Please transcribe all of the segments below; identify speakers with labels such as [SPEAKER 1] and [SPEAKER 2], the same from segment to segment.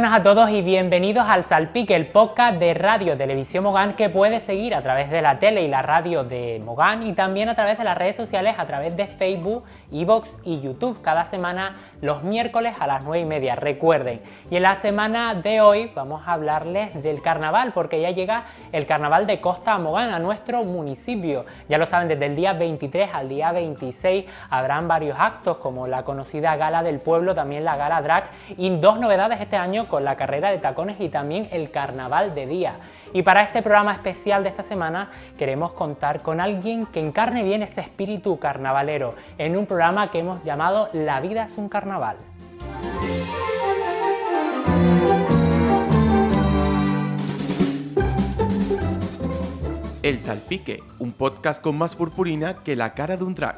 [SPEAKER 1] buenas a todos y bienvenidos al Salpique, el podcast de Radio Televisión Mogán que puedes seguir a través de la tele y la radio de Mogán y también a través de las redes sociales, a través de Facebook, Evox y YouTube cada semana los miércoles a las 9 y media, recuerden. Y en la semana de hoy vamos a hablarles del carnaval porque ya llega el carnaval de Costa Mogán a nuestro municipio. Ya lo saben, desde el día 23 al día 26 habrán varios actos como la conocida Gala del Pueblo, también la Gala Drag y dos novedades este año con la carrera de tacones y también el carnaval de día. Y para este programa especial de esta semana queremos contar con alguien que encarne bien ese espíritu carnavalero en un programa que hemos llamado La vida es un carnaval. El Salpique, un podcast con más purpurina que la cara de un track.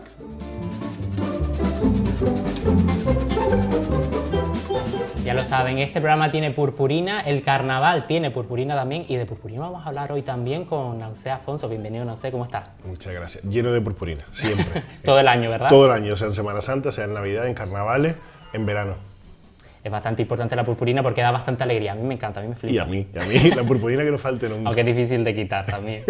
[SPEAKER 1] Ya lo saben, este programa tiene purpurina, el carnaval tiene purpurina también y de purpurina vamos a hablar hoy también con Nausea Afonso. Bienvenido Nausea, ¿cómo estás?
[SPEAKER 2] Muchas gracias. Lleno de purpurina, siempre. Todo el año, ¿verdad? Todo el año, sea en Semana Santa, sea en Navidad, en carnavales, en verano es bastante importante la purpurina
[SPEAKER 1] porque da bastante alegría. A mí me encanta, a mí me flipa. Y a mí, a mí, la purpurina que no falte nunca. Aunque es difícil de quitar también.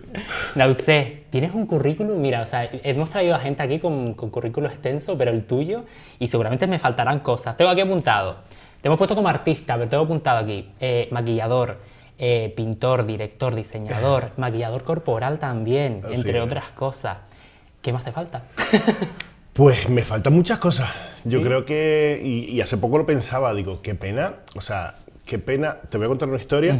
[SPEAKER 1] Naucé, tienes un currículum, mira, o sea, hemos traído a gente aquí con, con extenso, pero el tuyo, y seguramente me faltarán cosas. Tengo aquí apuntado, te hemos puesto como artista, pero tengo apuntado aquí, eh, maquillador, eh, pintor, director, diseñador, maquillador corporal también, entre otras cosas. ¿Qué más te falta?
[SPEAKER 2] Pues me faltan muchas cosas. Yo creo que, y, hace poco lo pensaba, digo, qué pena, o sea, qué pena, te voy a contar una historia.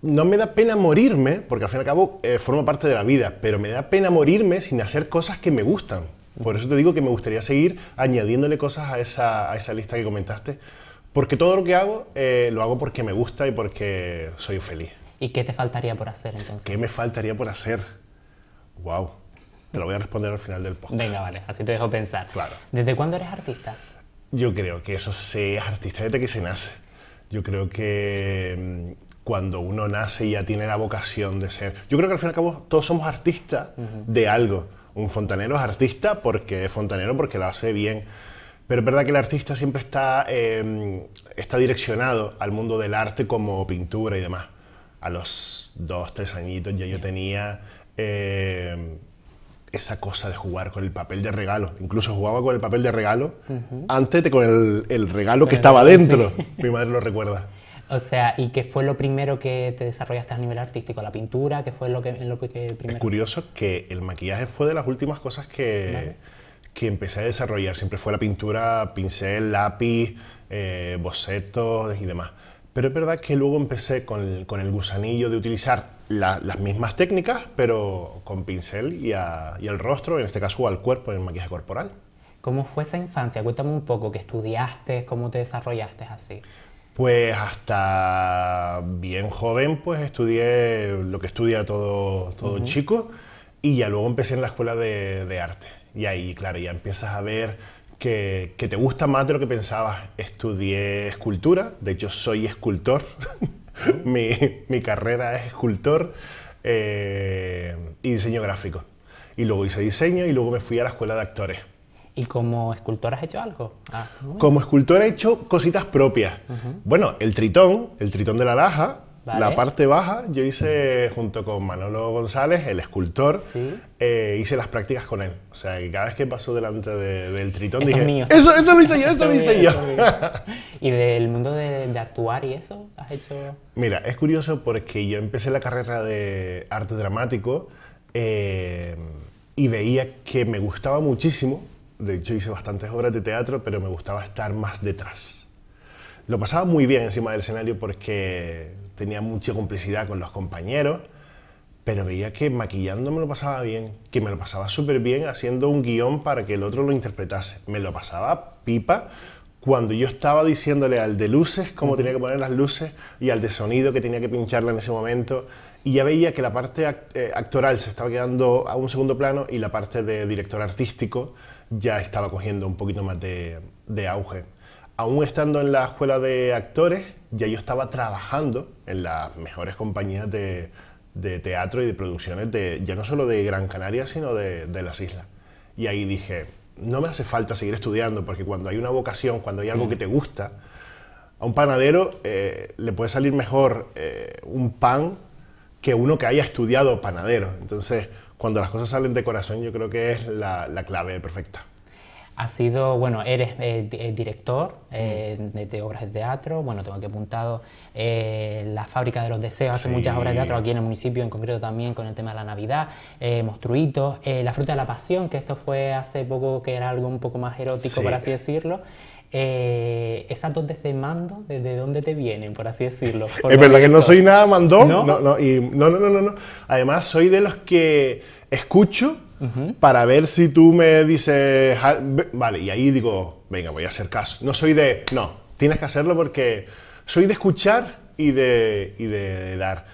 [SPEAKER 2] No me da pena morirme, porque al fin y al cabo eh, forma parte de la vida, pero me da pena morirme sin hacer cosas que me gustan. Por eso te digo que me gustaría seguir añadiéndole cosas a esa, a esa lista que comentaste, porque todo lo que hago eh, lo hago porque me gusta y porque soy feliz.
[SPEAKER 1] ¿Y qué te faltaría por hacer entonces?
[SPEAKER 2] ¿Qué me faltaría por hacer? ¡Wow! Te lo voy a responder al final del podcast. Venga, vale, así te dejo pensar. Claro.
[SPEAKER 1] ¿Desde cuándo eres artista?
[SPEAKER 2] Yo creo que eso se es artista desde que se nace. Yo creo que mm, cuando uno nace ya tiene la vocación de ser. Yo creo que al fin y al cabo todos somos artistas de algo. Un fontanero es artista porque es fontanero porque lo hace bien. Pero es verdad que el artista siempre está, em, está direccionado al mundo del arte como pintura y demás. A los dos, tres añitos ya yo tenía em, esa cosa de jugar con el papel de regalo. Incluso jugaba con el papel de regalo antes de con el, regalo que estaba dentro. Mi madre lo recuerda.
[SPEAKER 1] O sea, ¿y qué fue lo primero que te desarrollaste a nivel artístico? ¿La pintura? ¿Qué fue lo que, lo que primero? Es
[SPEAKER 2] curioso que el maquillaje fue de las últimas cosas que, que empecé a desarrollar. Siempre fue la pintura, pincel, lápiz, eh, bocetos y demás. Pero es verdad que luego empecé con el, con el gusanillo de utilizar las mismas técnicas, pero con pincel y, a, al rostro, en este caso al cuerpo, en el
[SPEAKER 1] maquillaje corporal. ¿Cómo fue esa infancia? Cuéntame un poco, ¿qué estudiaste? ¿Cómo te desarrollaste así?
[SPEAKER 2] Pues hasta bien joven, pues estudié lo que estudia todo, todo chico y ya luego empecé en la escuela de, arte. Y ahí, claro, ya empiezas a ver que, que, te gusta más de lo que pensabas. Estudié escultura, de hecho soy escultor. mi, carrera es escultor eh, y diseño gráfico. Y luego hice diseño y luego me fui a la escuela de actores. ¿Y como escultor has hecho algo? Ah, como escultor he hecho cositas propias. Bueno, el tritón, el tritón de la laja, la parte baja yo hice junto con Manolo González, el escultor, eh, hice las prácticas con él. O sea, que cada vez que pasó delante del tritón dije, eso, eso lo hice yo, eso, lo hice yo. ¿Y del mundo de, actuar y eso? ¿Has hecho...? Mira, es curioso porque yo empecé la carrera de arte dramático eh, y veía que me gustaba muchísimo, de hecho hice bastantes obras de teatro, pero me gustaba estar más detrás. Lo pasaba muy bien encima del escenario porque tenía mucha complicidad con los compañeros, pero veía que maquillándome lo pasaba bien, que me lo pasaba súper bien haciendo un guión para que el otro lo interpretase. Me lo pasaba pipa cuando yo estaba diciéndole al de luces cómo tenía que poner las luces y al de sonido que tenía que pincharla en ese momento. Y ya veía que la parte eh, actoral se estaba quedando a un segundo plano y la parte de director artístico ya estaba cogiendo un poquito más de, de auge aún estando en la escuela de actores, ya yo estaba trabajando en las mejores compañías de, teatro y de producciones, de, ya no solo de Gran Canaria, sino de, las islas. Y ahí dije, no me hace falta seguir estudiando, porque cuando hay una vocación, cuando hay algo mm. que te gusta, a un panadero eh, le puede salir mejor eh, un pan que uno que haya estudiado panadero. Entonces, cuando las cosas salen de corazón, yo creo que es la clave
[SPEAKER 1] perfecta. Ha sido, bueno, eres eh, eh, director eh, mm. de, obras de teatro, bueno, tengo que apuntado La Fábrica de los Deseos, hace muchas obras de teatro aquí en el municipio, en concreto también con el tema de la Navidad, Monstruitos, La Fruta de la Pasión, que esto fue hace poco, que era algo un poco más erótico, por así decirlo. esas dos desde mando, ¿desde dónde te vienen, por así decirlo? es verdad que no soy nada
[SPEAKER 2] mandón. ¿No? No, no, no, no, no, no. Además, soy de los que escucho para ver si tú me dices, vale, y ahí digo, venga, voy a hacer caso. No soy de, no, tienes que hacerlo porque soy de escuchar y de, y de dar.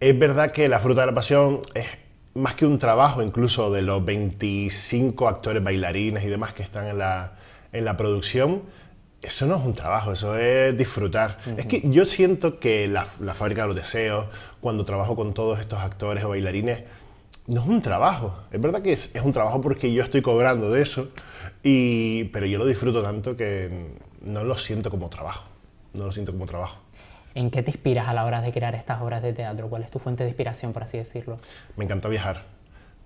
[SPEAKER 2] Es verdad que la fruta de la pasión es más que un trabajo, incluso de los 25 actores, bailarines y demás que están en la, en la producción, eso no es un trabajo, eso es disfrutar. Es que yo siento que la, la, fábrica de los deseos, cuando trabajo con todos estos actores o bailarines, no es un trabajo. Es verdad que es, un trabajo porque yo estoy cobrando de eso, y, pero yo lo disfruto tanto que no lo siento como trabajo. No lo siento como trabajo.
[SPEAKER 1] ¿En qué te inspiras a la hora de crear estas obras de teatro? ¿Cuál es tu fuente de inspiración, por así decirlo?
[SPEAKER 2] Me encanta viajar.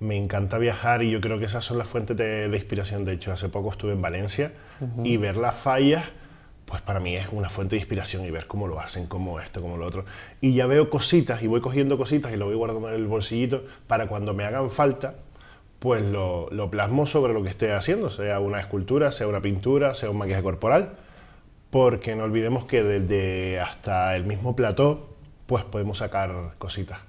[SPEAKER 2] Me encanta viajar y yo creo que esas son las fuentes de, inspiración. De hecho, hace poco estuve en Valencia y ver las fallas pues para mí es una fuente de inspiración y ver cómo lo hacen, como esto, como lo otro. Y ya veo cositas y voy cogiendo cositas y lo voy guardando en el bolsillito para cuando me hagan falta, pues lo, plasmo sobre lo que esté haciendo, sea una escultura, sea una pintura, sea un maquillaje corporal, porque no olvidemos que desde hasta el mismo plató, pues podemos sacar cositas.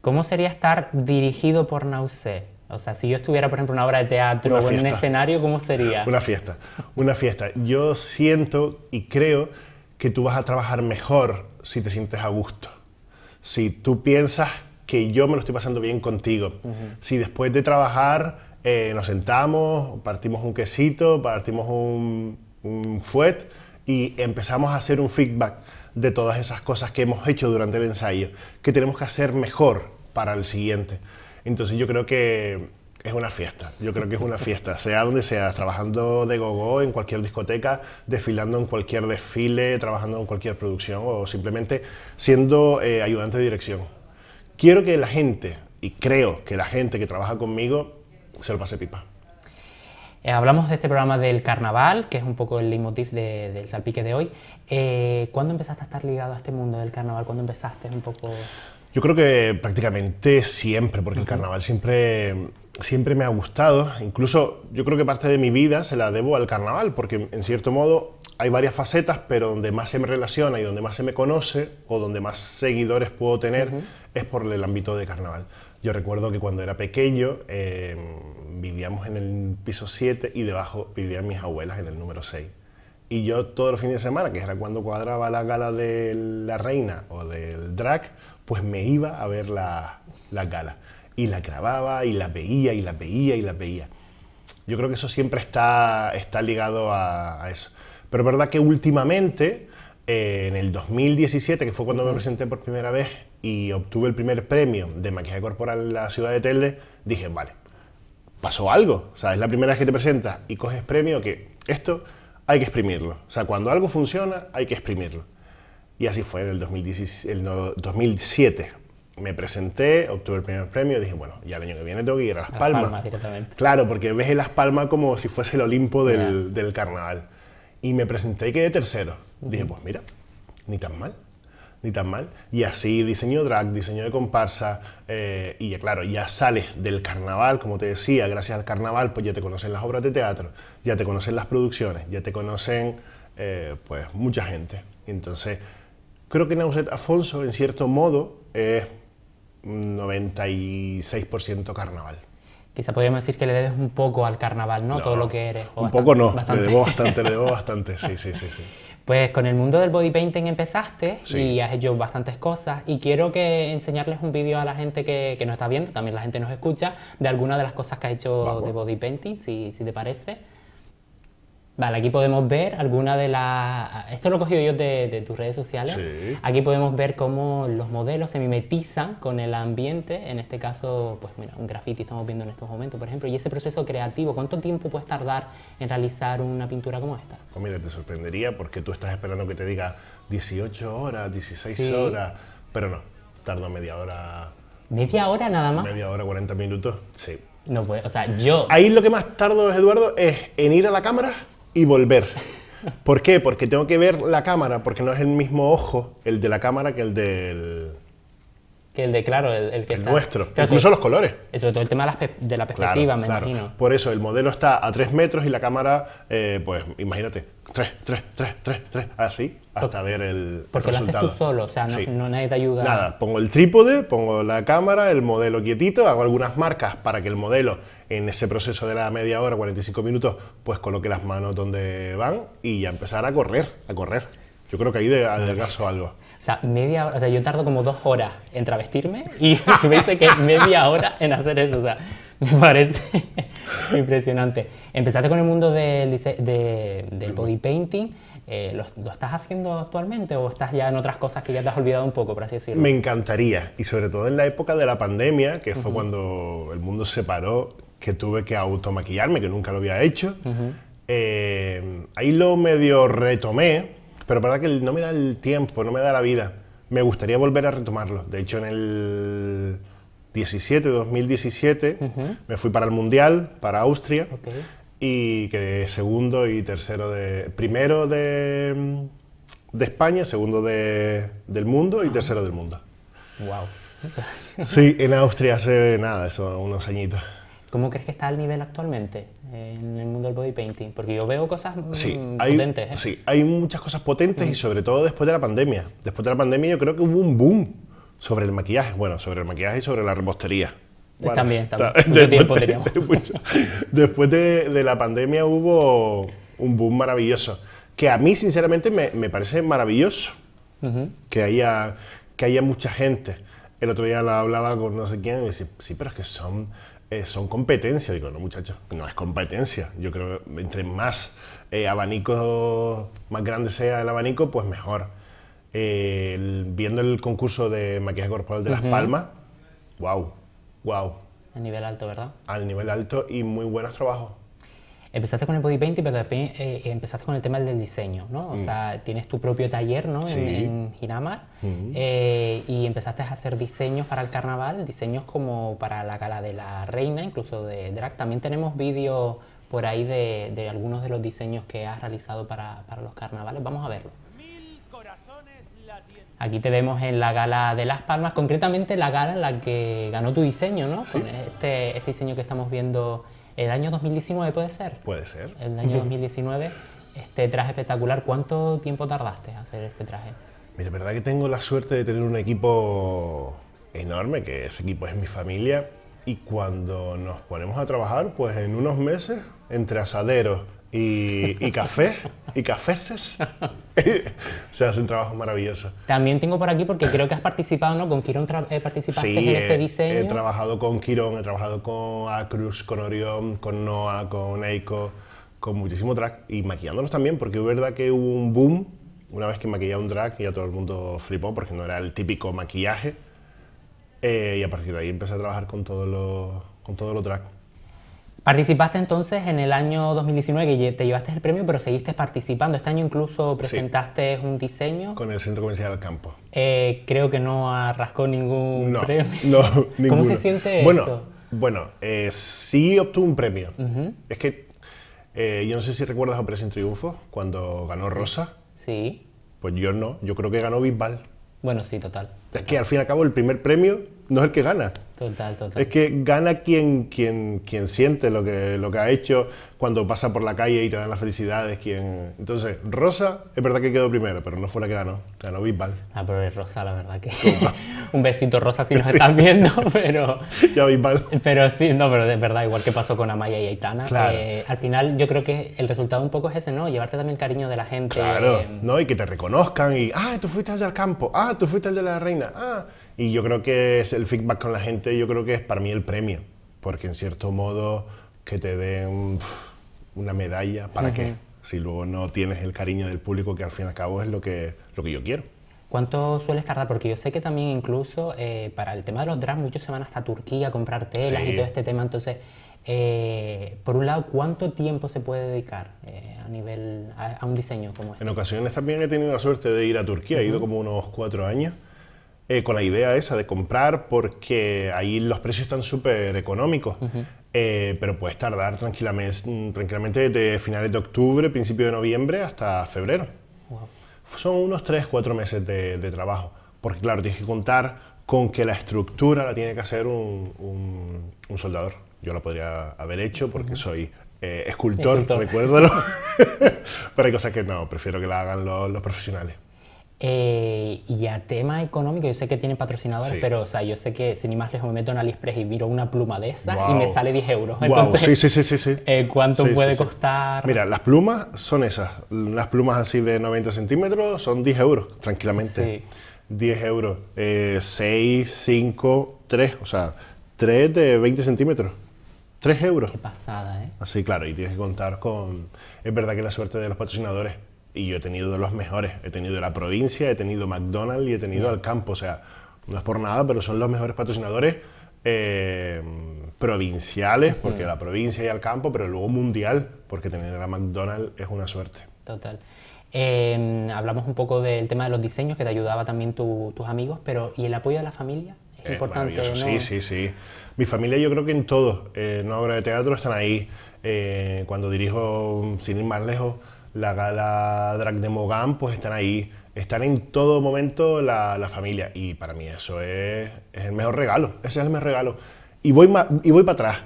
[SPEAKER 1] ¿Cómo sería estar dirigido por Nausé? O sea, si yo estuviera, por ejemplo, en una obra de teatro o en un escenario, ¿cómo sería? Una
[SPEAKER 2] fiesta, una fiesta. Yo siento y creo que tú vas a trabajar mejor si te sientes a gusto. Si tú piensas que yo me lo estoy pasando bien contigo. Si después de trabajar eh, nos sentamos, partimos un quesito, partimos un, un fuet y empezamos a hacer un feedback de todas esas cosas que hemos hecho durante el ensayo, que tenemos que hacer mejor para el siguiente. Entonces yo creo que es una fiesta, yo creo que es una fiesta, sea donde sea, trabajando de gogo en cualquier discoteca, desfilando en cualquier desfile, trabajando en cualquier producción o simplemente siendo eh, ayudante de dirección. Quiero que la gente, y creo que la gente que trabaja conmigo, se lo pase pipa.
[SPEAKER 1] Eh, hablamos de este programa del carnaval, que es un poco el leitmotiv de, del salpique de hoy. Eh, ¿Cuándo empezaste a estar ligado a este mundo del carnaval? ¿Cuándo empezaste un poco...?
[SPEAKER 2] Yo creo que prácticamente siempre, porque el carnaval siempre, siempre me ha gustado. Incluso yo creo que parte de mi vida se la debo al carnaval, porque en cierto modo hay varias facetas, pero donde más se me relaciona y donde más se me conoce o donde más seguidores puedo tener es por el ámbito de carnaval. Yo recuerdo que cuando era pequeño em, vivíamos en el piso 7 y debajo vivían mis abuelas en el número 6. Y yo todos los fines de semana, que era cuando cuadraba la gala de la reina o del drag, pues me iba a ver la, la gala. Y la grababa y la veía y la veía y la veía. Yo creo que eso siempre está, está ligado a, eso. Pero es verdad que últimamente, eh, en el 2017, que fue cuando me presenté por primera vez y obtuve el primer premio de maquillaje corporal en la ciudad de Telde, dije, vale, pasó algo. O sea, es la primera vez que te presentas y coges premio que esto hay que exprimirlo. O sea, cuando algo funciona, hay que exprimirlo. Y así fue en el, 2017, 2007. Me presenté, obtuve el primer premio, dije, bueno, ya el año que viene tengo que ir a Las, Palmas. Claro, porque ves Las Palmas como si fuese el Olimpo del, del carnaval. Y me presenté y quedé tercero. Dije, pues mira, ni tan mal ni tan mal. Y así diseño drag, diseño de comparsa, eh, y claro, ya sales del carnaval, como te decía, gracias al carnaval, pues ya te conocen las obras de teatro, ya te conocen las producciones, ya te conocen eh, pues mucha gente. Entonces Creo que Nauset Afonso, en cierto modo, es un 96% carnaval.
[SPEAKER 1] Quizá podríamos decir que le debes un poco al carnaval, ¿no? Todo lo que eres. un poco no, le debo bastante, le debo bastante, sí, sí, sí, sí. Pues con el mundo del body painting empezaste y has hecho bastantes cosas y quiero que enseñarles un vídeo a la gente que, que, nos está viendo, también la gente nos escucha, de algunas de las cosas que has hecho de body painting, si, si te parece. Vale, aquí podemos ver alguna de las... Esto lo he cogido yo de, tus redes sociales. Aquí podemos ver cómo los modelos se mimetizan con el ambiente. En este caso, pues mira, un graffiti estamos viendo en estos momentos, por ejemplo. Y ese proceso creativo, ¿cuánto tiempo puedes tardar en realizar una pintura como esta?
[SPEAKER 2] Pues mira, te sorprendería porque tú estás esperando que te diga 18 horas, 16 horas, pero no, tardo media hora. ¿Media hora nada más? Media hora, 40 minutos, sí. No puede, o sea, yo... Ahí lo que más tardo, Eduardo, es en ir a la cámara y volver. ¿Por qué? Porque tengo que ver la cámara, porque no es el mismo ojo el de la cámara que el del...
[SPEAKER 1] Que el de, claro, el, que está. nuestro. Incluso los colores. Eh, sobre todo el tema de la, perspectiva, me imagino.
[SPEAKER 2] Por eso, el modelo está a 3 metros y la cámara, eh, pues imagínate, 3, 3, 3, 3, 3, así, hasta ver el Porque lo haces tú
[SPEAKER 1] solo, o sea, no, no, nadie te ayuda. Nada,
[SPEAKER 2] pongo el trípode, pongo la cámara, el modelo quietito, hago algunas marcas para que el modelo en ese proceso de la media hora, 45 minutos, pues coloque las manos donde van y ya empezar a correr, a correr. Yo creo
[SPEAKER 1] que ahí adelgazo algo. O sea, media hora, o sea, yo tardo como dos horas en travestirme y me dice que media hora en hacer eso, o sea, me parece impresionante. Empezaste con el mundo del, de, del body painting, eh, ¿lo, ¿lo, estás haciendo actualmente o estás ya en otras cosas que ya te has olvidado un poco, por así decirlo? Me
[SPEAKER 2] encantaría, y sobre todo en la época de la pandemia, que fue cuando el mundo se paró, que tuve que automaquillarme, que nunca lo había hecho. Eh, ahí lo medio retomé, pero verdad que no me da el tiempo, no me da la vida. Me gustaría volver a retomarlo. De hecho, en el 17, 2017, me fui para el Mundial, para Austria, y quedé segundo y tercero de... Primero de, de España, segundo del mundo y ah. tercero del mundo. Wow. Sí, en Austria hace nada, eso, unos añitos. ¿Cómo crees que está el nivel actualmente eh, en el mundo del body painting? Porque yo veo
[SPEAKER 1] cosas mm, sí, hay, potentes. ¿eh? Sí,
[SPEAKER 2] hay muchas cosas potentes y mm. sobre todo después de la pandemia. Después de la pandemia yo creo que hubo un boom sobre el maquillaje, bueno, sobre el maquillaje y sobre la repostería.
[SPEAKER 1] también, también. Después, tiempo teníamos.
[SPEAKER 2] Después, después de, la pandemia hubo un boom maravilloso, que a mí sinceramente me, parece maravilloso que, haya, que haya mucha gente. El otro día la hablaba con no sé quién y me dice, sí, pero es que son eh, son competencias, Digo, no, muchachos, no es competencia. Yo creo que entre más eh, abanico, más grande sea el abanico, pues mejor. Eh, viendo el concurso de maquillaje corporal de Las Palmas, wow, wow.
[SPEAKER 1] A nivel alto, ¿verdad?
[SPEAKER 2] Al nivel alto y muy buenos trabajos.
[SPEAKER 1] Empezaste con el body painting, pero también eh, eh, empezaste con el tema del diseño, ¿no? O mm. sea, tienes tu propio taller, ¿no? En, en, mm. eh, y empezaste a hacer diseños para el carnaval, diseños como para la gala de la reina, incluso de drag. También tenemos vídeos por ahí de, algunos de los diseños que has realizado para, los carnavales. Vamos a verlo. Aquí te vemos en la gala de Las Palmas, concretamente la gala en la que ganó tu diseño, ¿no? Con este, este diseño que estamos viendo el año 2019 puede ser. Puede ser. El año 2019, este traje espectacular. ¿Cuánto tiempo tardaste en hacer este traje?
[SPEAKER 2] Mira, es verdad que tengo la suerte de tener un equipo enorme, que ese equipo es mi familia. Y cuando nos ponemos a trabajar, pues en unos meses, entre asaderos, y, café, y cafeses. Se
[SPEAKER 1] hacen trabajos maravillosos. También tengo por aquí, porque creo que has participado, ¿no? Con Kiron eh, este he participaste en he, este diseño. he trabajado
[SPEAKER 2] con Quirón, he trabajado con Acruz, con Orión, con Noah, con Eiko, con muchísimo track. y maquillándolos también, porque es verdad que hubo un boom una vez que maquillé un track y ya todo el mundo flipó porque no era el típico maquillaje. Eh, y a partir de ahí empecé a trabajar con todos los con todo lo track
[SPEAKER 1] Participaste entonces en el año 2019 y te llevaste el premio, pero seguiste participando. Este año incluso presentaste un diseño. Con el Centro Comercial del Campo. Eh, creo que no arrascó ningún premio.
[SPEAKER 2] ¿Cómo se siente bueno, eso? Bueno, eh, sí obtuvo un premio. Es que eh, yo no sé si recuerdas Operación Triunfo, cuando ganó Rosa. Sí. Pues yo no, yo creo que ganó Bisbal. Bueno, sí, total. Es que al fin y al cabo el primer premio no es el que gana,
[SPEAKER 1] Total, total. Es
[SPEAKER 2] que gana quien, quien, quien siente lo que, lo que ha hecho cuando pasa por la calle y te dan las felicidades. Quien... Entonces, Rosa, es verdad que quedó primero, pero no fue la
[SPEAKER 1] que ganó. Ganó Bisbal. Ah, pero es Rosa, la verdad que. un besito, Rosa, si nos estás viendo, pero. ya Bisbal. Pero sí, no, pero es verdad, igual que pasó con Amaya y Aitana. Claro. Eh, al final, yo creo que el resultado un poco es ese, ¿no? Llevarte también el cariño de la gente. Claro, eh. ¿no? Y que te reconozcan
[SPEAKER 2] y. Ah, tú fuiste al del campo. Ah, tú fuiste al de la reina. Ah. Y yo creo que es el feedback con la gente, yo creo que es para mí el premio, porque en cierto modo que te den una medalla, ¿para qué? Si luego no tienes el cariño del público, que al fin y al cabo es lo que, lo que yo quiero.
[SPEAKER 1] ¿Cuánto sueles tardar? Porque yo sé que también incluso eh, para el tema de los drags muchos se van hasta Turquía a comprar telas y todo este tema. Entonces, eh, por un lado, ¿cuánto tiempo se puede dedicar eh, a nivel a, un diseño como este?
[SPEAKER 2] En ocasiones también he tenido la suerte de ir a Turquía, he ido como unos cuatro años eh, con la idea esa de comprar porque ahí los precios están súper económicos. Eh, pero puedes tardar tranquilamente, tranquilamente de finales de octubre, principio de noviembre hasta febrero. Son unos 3, 4 meses de, trabajo. Porque claro, tienes que contar con que la estructura la tiene que hacer un, soldador. Yo la podría haber hecho porque soy eh, escultor, recuérdalo. pero hay cosas que no, prefiero que la hagan los profesionales.
[SPEAKER 1] Eh, y a tema económico, yo sé que tienen patrocinadores, pero o sea, yo sé que si ni más les me meto en AliExpress y viro una pluma de esas y me sale 10 euros. sí,
[SPEAKER 2] sí, sí, sí. Eh,
[SPEAKER 1] ¿Cuánto puede
[SPEAKER 2] costar? Mira, las plumas son esas. Las plumas así de 90 centímetros son 10 euros, tranquilamente. 10 euros. 6, 5, 3, o sea, 3 de 20 centímetros. 3 euros. Qué pasada, ¿eh? Así, claro, y tienes que contar con. Es verdad que la suerte de los patrocinadores y yo he tenido de los mejores. He tenido la provincia, he tenido McDonald's y he tenido al campo. O sea, no es por nada, pero son los mejores patrocinadores eh, provinciales, porque la provincia y al campo, pero luego mundial, porque tener a McDonald's es una suerte.
[SPEAKER 1] Total. Em, hablamos un poco del tema de los diseños, que te ayudaba también tus amigos, pero ¿y el apoyo de la familia? Es, importante. ¿no? Sí, sí,
[SPEAKER 2] sí. Mi familia yo creo que en todo, eh, en obra de teatro están ahí. Eh, cuando dirijo, sin ir más lejos, la gala Drag de Mogán, pues están ahí. Están en todo momento la, familia. Y para mí eso es, el mejor regalo. Ese es el mejor regalo. Y voy, y voy para atrás.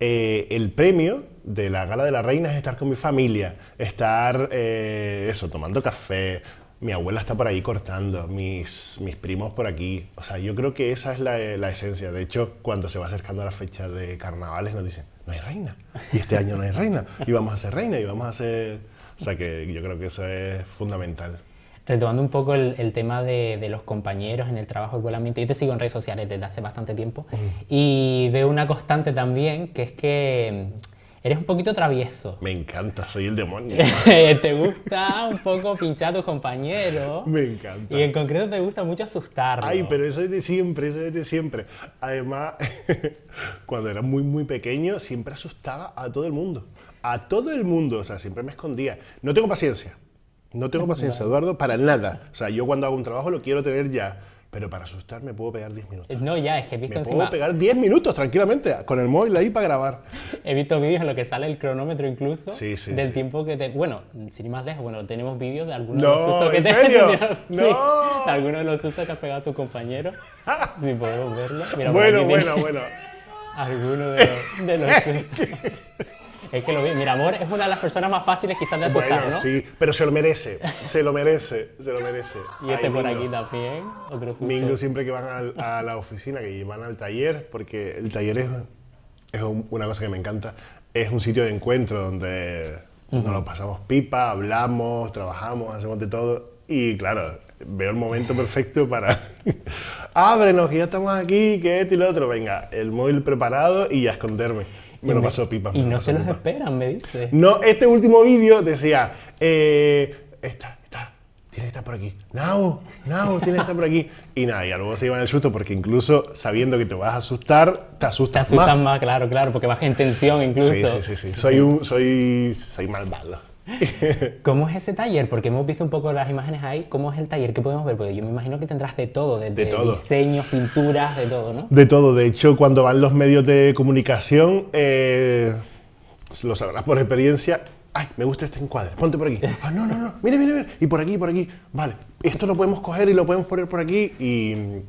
[SPEAKER 2] Eh, el premio de la gala de la reina es estar con mi familia, estar, eh, eso, tomando café. Mi abuela está por ahí cortando, mis, mis primos por aquí. O sea, yo creo que esa es la, la esencia. De hecho, cuando se va acercando la fecha de carnavales, nos dicen, no hay reina. Y este año no hay reina. Y
[SPEAKER 1] vamos a ser reina, y vamos a ser o sea que yo creo que eso es fundamental. Retomando un poco el, tema de, los compañeros en el trabajo el ambiente, yo te sigo en redes sociales desde hace bastante tiempo y veo una constante también, que es que mm, eres un poquito travieso. Me encanta, soy el demonio. te gusta un poco pinchar a tus compañeros.
[SPEAKER 2] Me encanta. Y en concreto te gusta mucho asustarlos. Ay, pero eso es de siempre, eso es de siempre. Además, cuando era muy, muy pequeño, siempre asustaba a todo el mundo a todo el mundo, o sea, siempre me escondía. No tengo paciencia, no tengo paciencia, Eduardo, para nada. O sea, yo cuando hago un trabajo lo quiero tener ya. Pero para asustar me puedo pegar 10
[SPEAKER 1] minutos. No, ya, es que he visto me puedo pegar 10 minutos tranquilamente, con el móvil ahí para grabar. He visto vídeos en los que sale el cronómetro incluso. Sí, sí, del tiempo que te... Bueno, sin ir más lejos, bueno, tenemos vídeos de algunos de los sustos que ¿en no. algunos de los sustos que has pegado a tu compañero. si podemos verlo. Mira, bueno, bueno, bueno. Algunos de los, de los sustos. Es que lo vi. amor, es una de las personas más fáciles quizás de aceptar, bueno, ¿no?
[SPEAKER 2] sí, pero se lo merece. Se lo merece, se lo merece.
[SPEAKER 1] Y este por aquí también, otro siempre
[SPEAKER 2] que van a la oficina, que van al taller, porque el taller es, es una cosa que me encanta. Es un sitio de encuentro donde nos lo pasamos pipa, hablamos, trabajamos, hacemos de todo. Y claro, veo el momento perfecto para ábrenos, que ya estamos aquí, que este y lo otro. Venga, el móvil preparado y a esconderme. Me lo pasó pipa. Y no se los
[SPEAKER 1] esperan, me dice.
[SPEAKER 2] No, este último vídeo decía, eh, esta, esta, tiene que estar por aquí. Nao, Nao, tiene que estar por aquí. Y nada, y luego se iban el susto porque incluso sabiendo que te vas a
[SPEAKER 1] asustar, te asustas más. Te asustas más, claro, claro, porque baja en tensión incluso. Sí, sí, sí. sí. Soy, soy, soy malvado. ¿Cómo es ese taller? Porque hemos visto un poco las imágenes ahí. ¿Cómo es el taller? ¿Qué podemos ver? Porque yo me imagino que tendrás de todo, desde de diseño, pinturas, de todo, ¿no?
[SPEAKER 2] De todo. De hecho, cuando van los medios de comunicación, eh, lo sabrás por experiencia, ay, me gusta este encuadre, ponte por aquí. Ah, no, no, no, mire, mire, mire. Y por aquí, por aquí. Vale, esto lo podemos coger y lo podemos poner por aquí. Y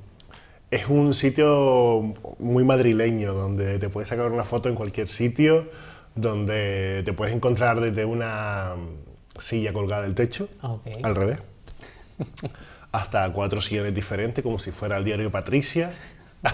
[SPEAKER 2] es un sitio muy madrileño donde te puedes sacar una foto en cualquier sitio donde te puedes encontrar desde una silla colgada del techo, ah, al revés, hasta cuatro sillones diferentes, como si fuera el diario Patricia.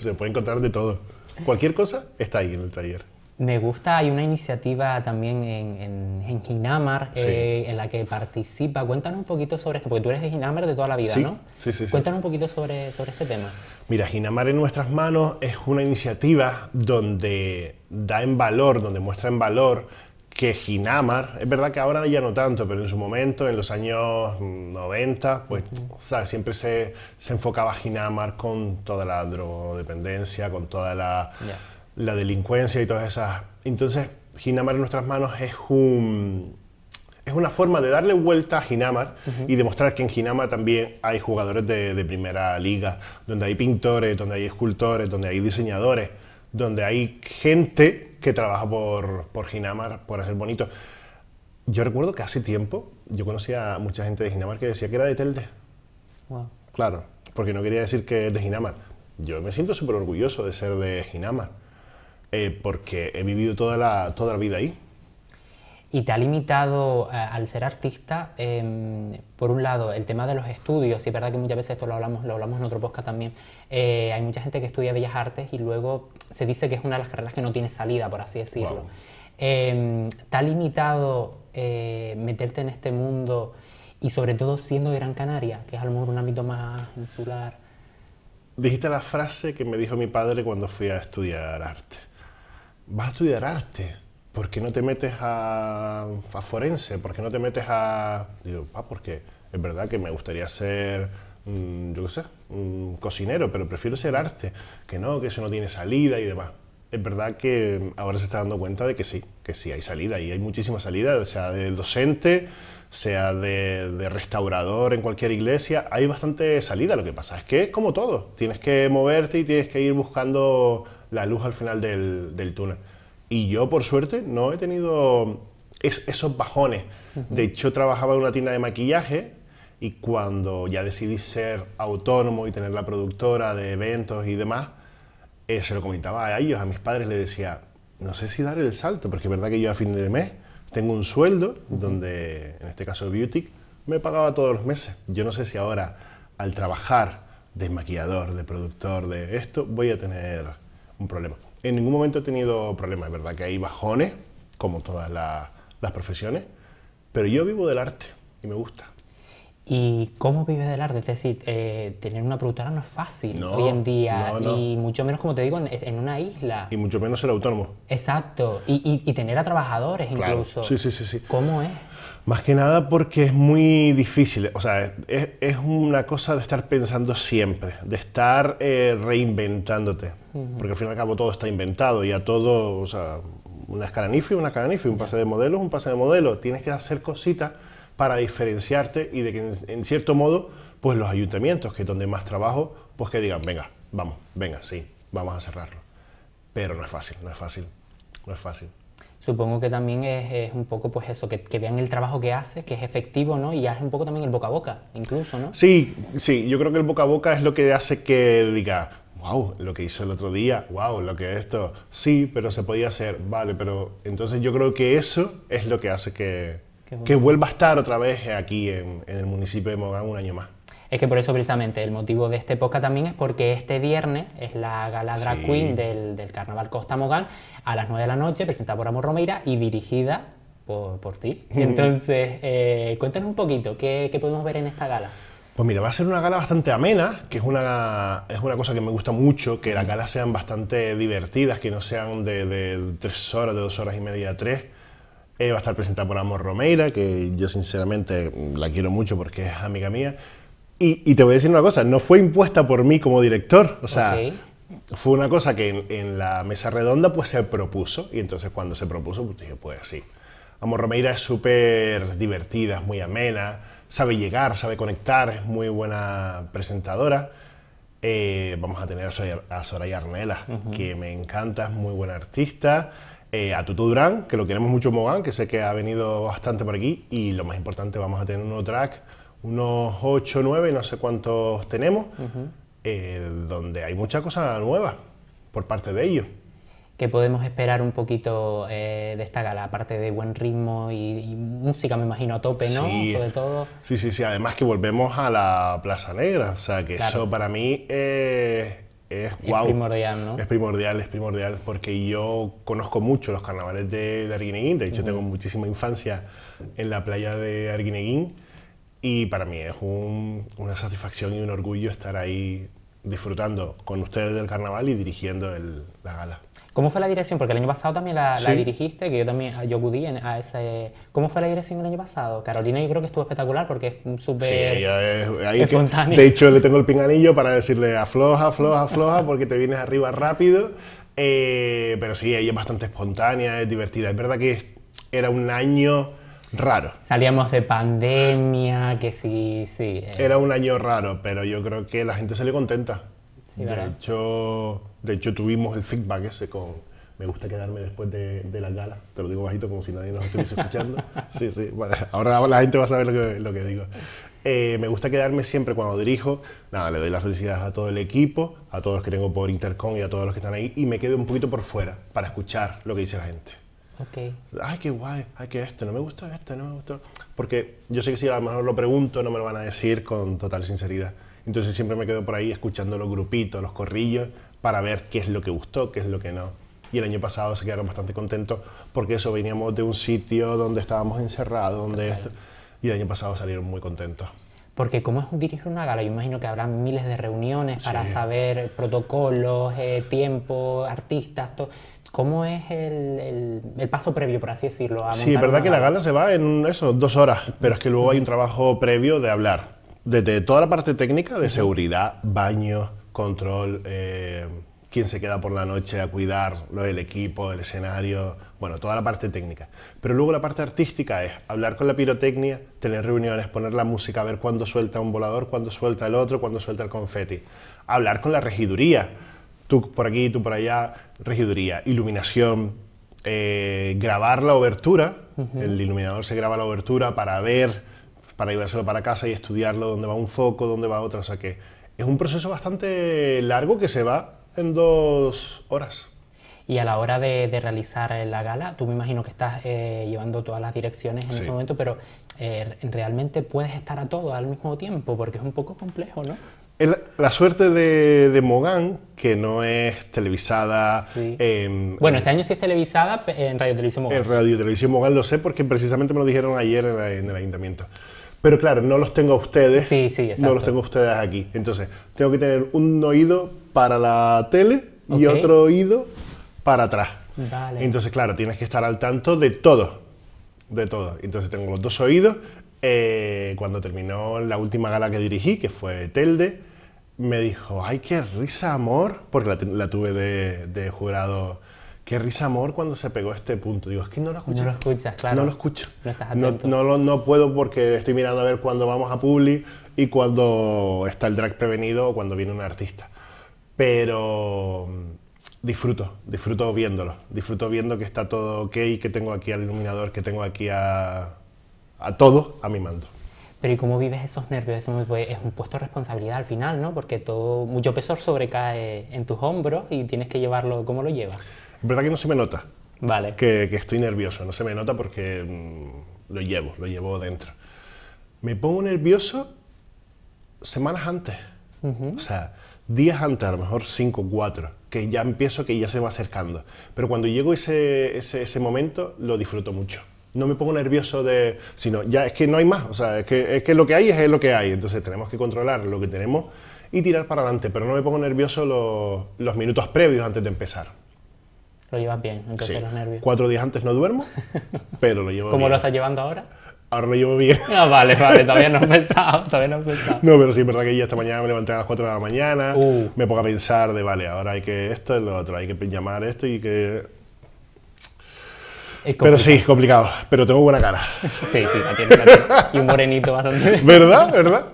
[SPEAKER 2] Se puede encontrar de todo. Cualquier cosa está ahí en el taller.
[SPEAKER 1] Me gusta, hay una iniciativa también en, en, Ginamar eh, en la que participa. Cuéntanos un poquito sobre esto, porque tú eres de Ginamar de toda la vida, ¿no? Sí, sí, sí. Cuéntanos un poquito sobre, sobre este tema. Mira, Ginamar en nuestras manos
[SPEAKER 2] es una iniciativa donde da en valor, donde muestra en valor que Ginamar, es verdad que ahora ya no tanto, pero en su momento, en los años 90, pues ¿sabes? siempre se, se enfocaba Ginamar con toda la drogodependencia, con toda la la delincuencia y todas esas. Entonces, Ginamar en nuestras manos es es una forma de darle vuelta a Ginamar y demostrar que en Ginamar también hay jugadores de, primera liga, donde hay pintores, donde hay escultores, donde hay diseñadores, donde hay gente que trabaja por, por Ginamar, por hacer bonito. Yo recuerdo que hace tiempo yo conocía a mucha gente de Ginamar que decía que era de Telde. Claro, porque no quería decir que es de Ginamar. Yo me siento súper orgulloso de ser de Ginamar eh, porque he vivido toda la, toda la vida ahí.
[SPEAKER 1] Y te ha limitado eh, al ser artista, em, por un lado, el tema de los estudios, y es verdad que muchas veces esto lo hablamos, lo hablamos en otro podcast también, eh, hay mucha gente que estudia bellas artes y luego se dice que es una de las carreras que no tiene salida, por así decirlo. Em, ¿Te ha limitado meterte en este mundo y sobre todo siendo de Gran Canaria, que es a lo mejor un ámbito más insular?
[SPEAKER 2] Dijiste la frase que me dijo mi padre cuando fui a estudiar arte vas a estudiar arte. ¿Por qué no te metes a, a forense? ¿Por qué no te metes a...? Digo, ¿por ah, porque es verdad que me gustaría ser, mm, yo qué sé, un cocinero, pero prefiero ser arte. Que no, que eso no tiene salida y demás. Es verdad que ahora se está dando cuenta de que sí, que sí hay salida y hay muchísima salida, sea del docente, sea de, de, restaurador en cualquier iglesia, hay bastante salida. Lo que pasa es que es como todo, tienes que moverte y tienes que ir buscando la luz al final del, túnel. Y yo, por suerte, no he tenido esos bajones. De hecho, trabajaba en una tienda de maquillaje y cuando ya decidí ser autónomo y tener la productora de eventos y demás, eh, se lo comentaba a ellos, a mis padres, les decía, no sé si dar el salto, porque es verdad que yo a fin de mes tengo un sueldo donde, en este caso el Beauty, me pagaba todos los meses. Yo no sé si ahora, al trabajar de maquillador, de productor, de esto, voy a tener un problema. En ningún momento he tenido problemas, es verdad que hay bajones, como todas las profesiones, pero yo vivo del arte y me gusta. ¿Y
[SPEAKER 1] cómo vives del arte? Es decir, eh, tener una productora no es fácil hoy en día. Y mucho menos, como te digo, en, una isla. Y mucho menos ser autónomo. Exacto. Y, tener a trabajadores incluso. Sí, sí,
[SPEAKER 2] sí, sí. ¿Cómo es? Más que nada porque es muy difícil, o sea, es, una cosa de estar pensando siempre, de estar eh, reinventándote, porque al fin y al cabo todo está inventado y a todo, o sea, una escaranife, una escaranife, un pase de modelo, un pase de modelo, tienes que hacer cositas para diferenciarte y de que en, en, cierto modo, pues los ayuntamientos, que es donde más trabajo, pues que digan, venga, vamos, venga, sí, vamos a cerrarlo. Pero no es fácil, no es fácil,
[SPEAKER 1] no es fácil. Supongo que también es, un poco pues eso, que, vean el trabajo que hace, que es efectivo, ¿no? Y hace un poco también el boca a boca, incluso, ¿no?
[SPEAKER 2] Sí, sí, yo creo que el boca a boca es lo que hace que diga, wow, lo que hizo el otro día, wow, lo que esto, sí, pero se podía hacer, vale, pero entonces yo creo que eso es lo que hace que, vuelva a estar otra vez aquí en, en el municipio de Mogán un año
[SPEAKER 1] más. Es que por eso precisamente el motivo de este podcast también es porque este viernes es la gala drag queen del, del, Carnaval Costa Mogán a las 9 de la noche, presentada por Amor Romeira y dirigida por, por ti. Entonces, eh, cuéntanos un poquito, ¿qué, ¿qué podemos ver en esta gala?
[SPEAKER 2] Pues mira, va a ser una gala bastante amena, que es una, es una cosa que me gusta mucho, que las galas sean bastante divertidas, que no sean de, de tres horas, de dos horas y media, tres. Eh, va a estar presentada por Amor Romeira, que yo sinceramente la quiero mucho porque es amiga mía. Y, te voy a decir una cosa, no fue impuesta por mí como director, o sea, fue una cosa que en, la mesa redonda pues se propuso, y entonces cuando se propuso, pues dije, pues sí. Amor Romeira es súper divertida, es muy amena, sabe llegar, sabe conectar, es muy buena presentadora. Eh, vamos a tener a, Soraya Arnela, que me encanta, es muy buena artista. Eh, a Tutu Durán, que lo queremos mucho Mogán, que sé que ha venido bastante por aquí. Y lo más importante, vamos a tener un nuevo track unos 8, 9, no sé cuántos tenemos, eh, donde hay muchas cosas nueva
[SPEAKER 1] por parte de ellos. Que podemos esperar un poquito eh, de esta gala? Aparte de buen ritmo y, música, me imagino, a tope, ¿no? Sí, Sobre
[SPEAKER 2] todo. Sí, sí, sí. Además que volvemos a la Plaza Negra. O sea, que eso para mí eh, es es, es primordial, ¿no? Es primordial, es primordial. Porque yo conozco mucho los carnavales de, de Arguineguín. De hecho, tengo muchísima infancia en la playa de Arguineguín. Y para mí es una satisfacción y un orgullo estar ahí disfrutando con ustedes del carnaval y dirigiendo la gala.
[SPEAKER 1] ¿Cómo fue la dirección? Porque el año pasado también la, dirigiste, que yo también ah, yo acudí a ese... ¿Cómo fue la dirección el año pasado? Carolina yo creo que estuvo espectacular porque es súper sí, de hecho, le
[SPEAKER 2] tengo el pinganillo para decirle afloja, afloja, afloja, porque
[SPEAKER 1] te vienes arriba
[SPEAKER 2] rápido. Eh, pero sí, ella es bastante espontánea, es divertida. Es verdad que era un año Raro.
[SPEAKER 1] Salíamos de pandemia, que sí, sí. Eh.
[SPEAKER 2] Era un año raro, pero yo creo que la gente se le contenta. de, hecho, de hecho, tuvimos el feedback ese con... Me gusta quedarme después de, la gala. Te lo digo bajito como si nadie nos estuviese escuchando. Sí, sí. Bueno, ahora la gente va a saber lo que, digo. Eh, me gusta quedarme siempre cuando dirijo. Nada, le doy las felicidades a todo el equipo, a todos los que tengo por Intercom y a todos los que están ahí. Y me quedo un poquito por fuera para escuchar lo que dice la gente. Ay, qué guay, ay, que esto! no me gusta este, no me gusta. Porque yo sé que si a lo mejor lo pregunto, no me lo van a decir con total sinceridad. Entonces siempre me quedo por ahí escuchando los grupitos, los corrillos, para ver qué es lo que gustó, qué es lo que no. Y el año pasado se quedaron bastante contentos porque eso veníamos de un sitio donde estábamos encerrados, donde esto, y el año pasado salieron muy contentos.
[SPEAKER 1] Porque como es dirigir una gala, yo imagino que habrá miles de reuniones para saber protocolos, eh, tiempo, artistas, todo. ¿Cómo es el, paso previo, por así decirlo? sí, es verdad que la gala se
[SPEAKER 2] va en eso, dos horas, pero es que luego hay un trabajo previo de hablar. Desde toda la parte técnica de seguridad, baño, control, eh, quién se queda por la noche a cuidar lo del equipo, el escenario, bueno, toda la parte técnica. Pero luego la parte artística es hablar con la pirotecnia, tener reuniones, poner la música, ver cuándo suelta un volador, cuándo suelta el otro, cuándo suelta el confeti. Hablar con la regiduría tú por aquí, tú por allá, regiduría, iluminación, eh, grabar la obertura, el iluminador se graba la obertura para ver, para llevárselo para casa y estudiarlo, dónde va un foco, dónde va otro, o sea que es un proceso bastante largo que se va en dos horas.
[SPEAKER 1] Y a la hora de, realizar la gala, tú me imagino que estás eh, llevando todas las direcciones en ese momento, pero eh, realmente puedes estar a todo al mismo tiempo, porque es un poco complejo, ¿no?
[SPEAKER 2] la suerte de, Mogán, que no es televisada. Em, bueno, este
[SPEAKER 1] año sí es televisada en Radio Televisión Mogán. En
[SPEAKER 2] Radio Televisión Mogán lo sé porque precisamente me lo dijeron ayer en, el ayuntamiento. Pero claro, no los tengo a ustedes. Sí, sí, exacto. No los tengo a ustedes aquí. Entonces, tengo que tener un oído para la tele y otro oído para atrás. Vale. Entonces, claro, tienes que estar al tanto de todo. De todo. Entonces, tengo los dos oídos eh, cuando terminó la última gala que dirigí, que fue Telde, me dijo, ay, qué risa amor, porque la, tuve de, jurado, qué risa amor cuando se pegó este punto. Digo, es que no lo escucho. No lo
[SPEAKER 1] escuchas, claro. No lo escucho. No, estás
[SPEAKER 2] no, puedo porque estoy mirando a ver cuándo vamos a Publi y cuando está el drag prevenido o cuando viene un artista. Pero mm, disfruto, disfruto viéndolo, disfruto viendo que está todo ok, que tengo aquí al iluminador, que tengo aquí a a todo a mi mando.
[SPEAKER 1] Pero ¿y cómo vives esos nervios? Pues, es un puesto de responsabilidad al final, ¿no? Porque todo, mucho peso sobrecae en tus hombros y tienes que llevarlo, ¿cómo lo llevas?
[SPEAKER 2] En verdad que no se me nota. Vale. Que, estoy nervioso, no se me nota porque mm, lo llevo, lo llevo dentro. Me pongo nervioso semanas antes. O sea, días antes, a lo mejor cinco, cuatro, que ya empiezo, que ya se va acercando. Pero cuando llego ese, ese momento, lo disfruto mucho no me pongo nervioso de, sino ya es que no hay más, o es que, lo que hay es lo que hay, entonces tenemos que controlar lo que tenemos y tirar para adelante, pero no me pongo nervioso los, los minutos previos antes de empezar. Lo llevas bien, entonces nervios. Cuatro días antes no duermo, pero lo llevo lo estás llevando ahora? Ahora lo llevo bien. Ah, vale, vale, todavía no he pensado, no pero sí, es verdad que ya esta mañana me levanté a las 4 de la mañana, uh. me pongo a pensar de, vale, ahora hay que esto y lo otro, hay que llamar esto y que pero sí, complicado. Pero tengo buena cara. sí, sí,
[SPEAKER 1] tiene, Y un morenito bastante. ¿Verdad? ¿Verdad?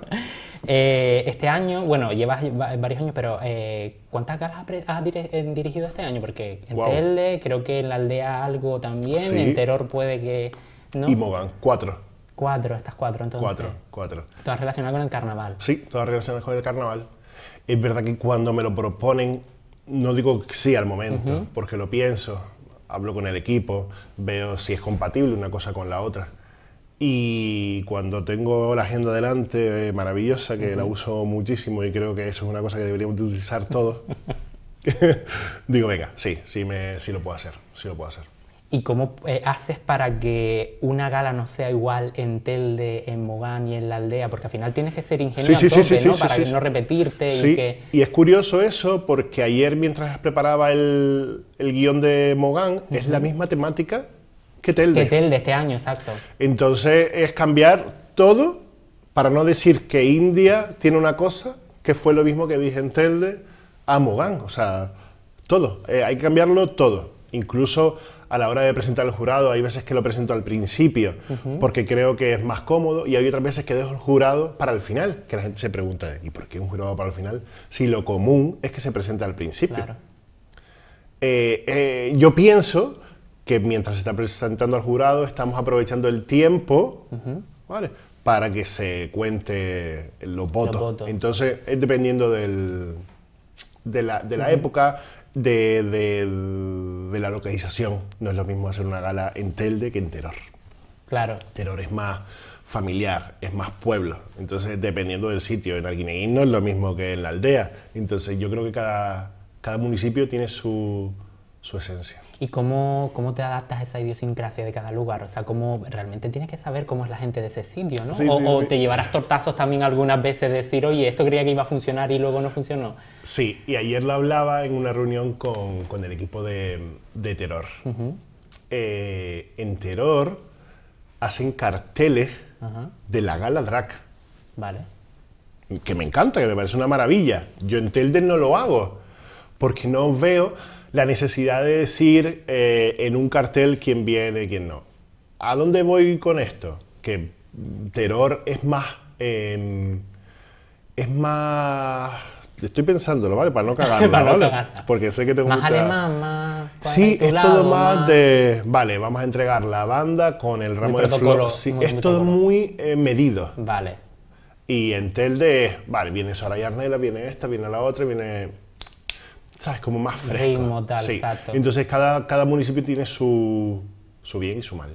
[SPEAKER 1] Eh, este año, bueno, llevas varios años, pero eh, ¿cuántas caras has eh, dirigido este año? Porque en Telde, creo que en la aldea algo también, en Teror puede que. ¿no? Y Mogan, cuatro. Cuatro, estas cuatro entonces. Cuatro, cuatro. Todas relacionadas con el carnaval.
[SPEAKER 2] Sí, todas relacionadas con el carnaval. Es verdad que cuando me lo proponen, no digo que sí al momento, porque lo pienso, hablo con el equipo, veo si es compatible una cosa con la otra. Y cuando tengo la agenda adelante, eh, maravillosa, que la uso muchísimo y creo que eso es una cosa que deberíamos utilizar todos, digo, venga, sí, sí, me, sí lo puedo hacer, sí lo puedo hacer.
[SPEAKER 1] ¿Y cómo eh, haces para que una gala no sea igual en Telde, en Mogán y en la aldea? Porque al final tienes que ser ingenioso ¿no? para no repetirte.
[SPEAKER 2] Y, es curioso eso porque ayer mientras preparaba el, guión de Mogán es la misma temática que Telde. Que
[SPEAKER 1] Telde este año, exacto.
[SPEAKER 2] Entonces es cambiar todo para no decir que India tiene una cosa que fue lo mismo que dije en Telde a Mogán. O sea, todo. Eh, hay que cambiarlo todo. Incluso a la hora de presentar el jurado. Hay veces que lo presento al principio porque creo que es más cómodo y hay otras veces que dejo el jurado para el final, que la gente se pregunta, ¿y por qué un jurado para el final? Si lo común es que se presenta al principio. Eh, eh, yo pienso que mientras se está presentando al jurado estamos aprovechando el tiempo para que se cuente los votos. Entonces, es dependiendo del, de la, de época, de, la localización. No es lo mismo hacer una gala en Telde que en Teror. Claro. Teror es más familiar, es más pueblo. Entonces, dependiendo del sitio, en Arguineguín no es lo mismo que en la aldea. Entonces, yo creo que cada, cada municipio tiene su, su esencia.
[SPEAKER 1] ¿Y cómo, cómo te adaptas a esa idiosincrasia de cada lugar? O sea, cómo realmente tienes que saber cómo es la gente de ese sitio, ¿no? o, te llevarás tortazos también algunas veces de decir, oye, esto creía que iba a funcionar y luego no funcionó. Sí, y ayer lo hablaba en una reunión
[SPEAKER 2] con, el equipo de, Terror. Eh, en Terror hacen carteles de la gala drag. Vale. Que me encanta, que me parece una maravilla. Yo en Telden no lo hago, porque no veo la necesidad de decir eh, en un cartel quién viene, quién no. ¿A dónde voy con esto? Que terror es más... Em, es más... Estoy pensándolo, ¿vale? Para no cagarla, no ¿vale? Porque sé que tengo más Alemán,
[SPEAKER 1] más sí, es todo más,
[SPEAKER 2] de... Vale, vamos a entregar la banda con el ramo de flores. es todo muy eh, medido. Vale. Y en Telde de vale, viene Soraya Arnela, viene esta, viene la otra, viene... Es Como más fresco. sí. exacto. Entonces cada, cada municipio tiene su, su bien y su mal.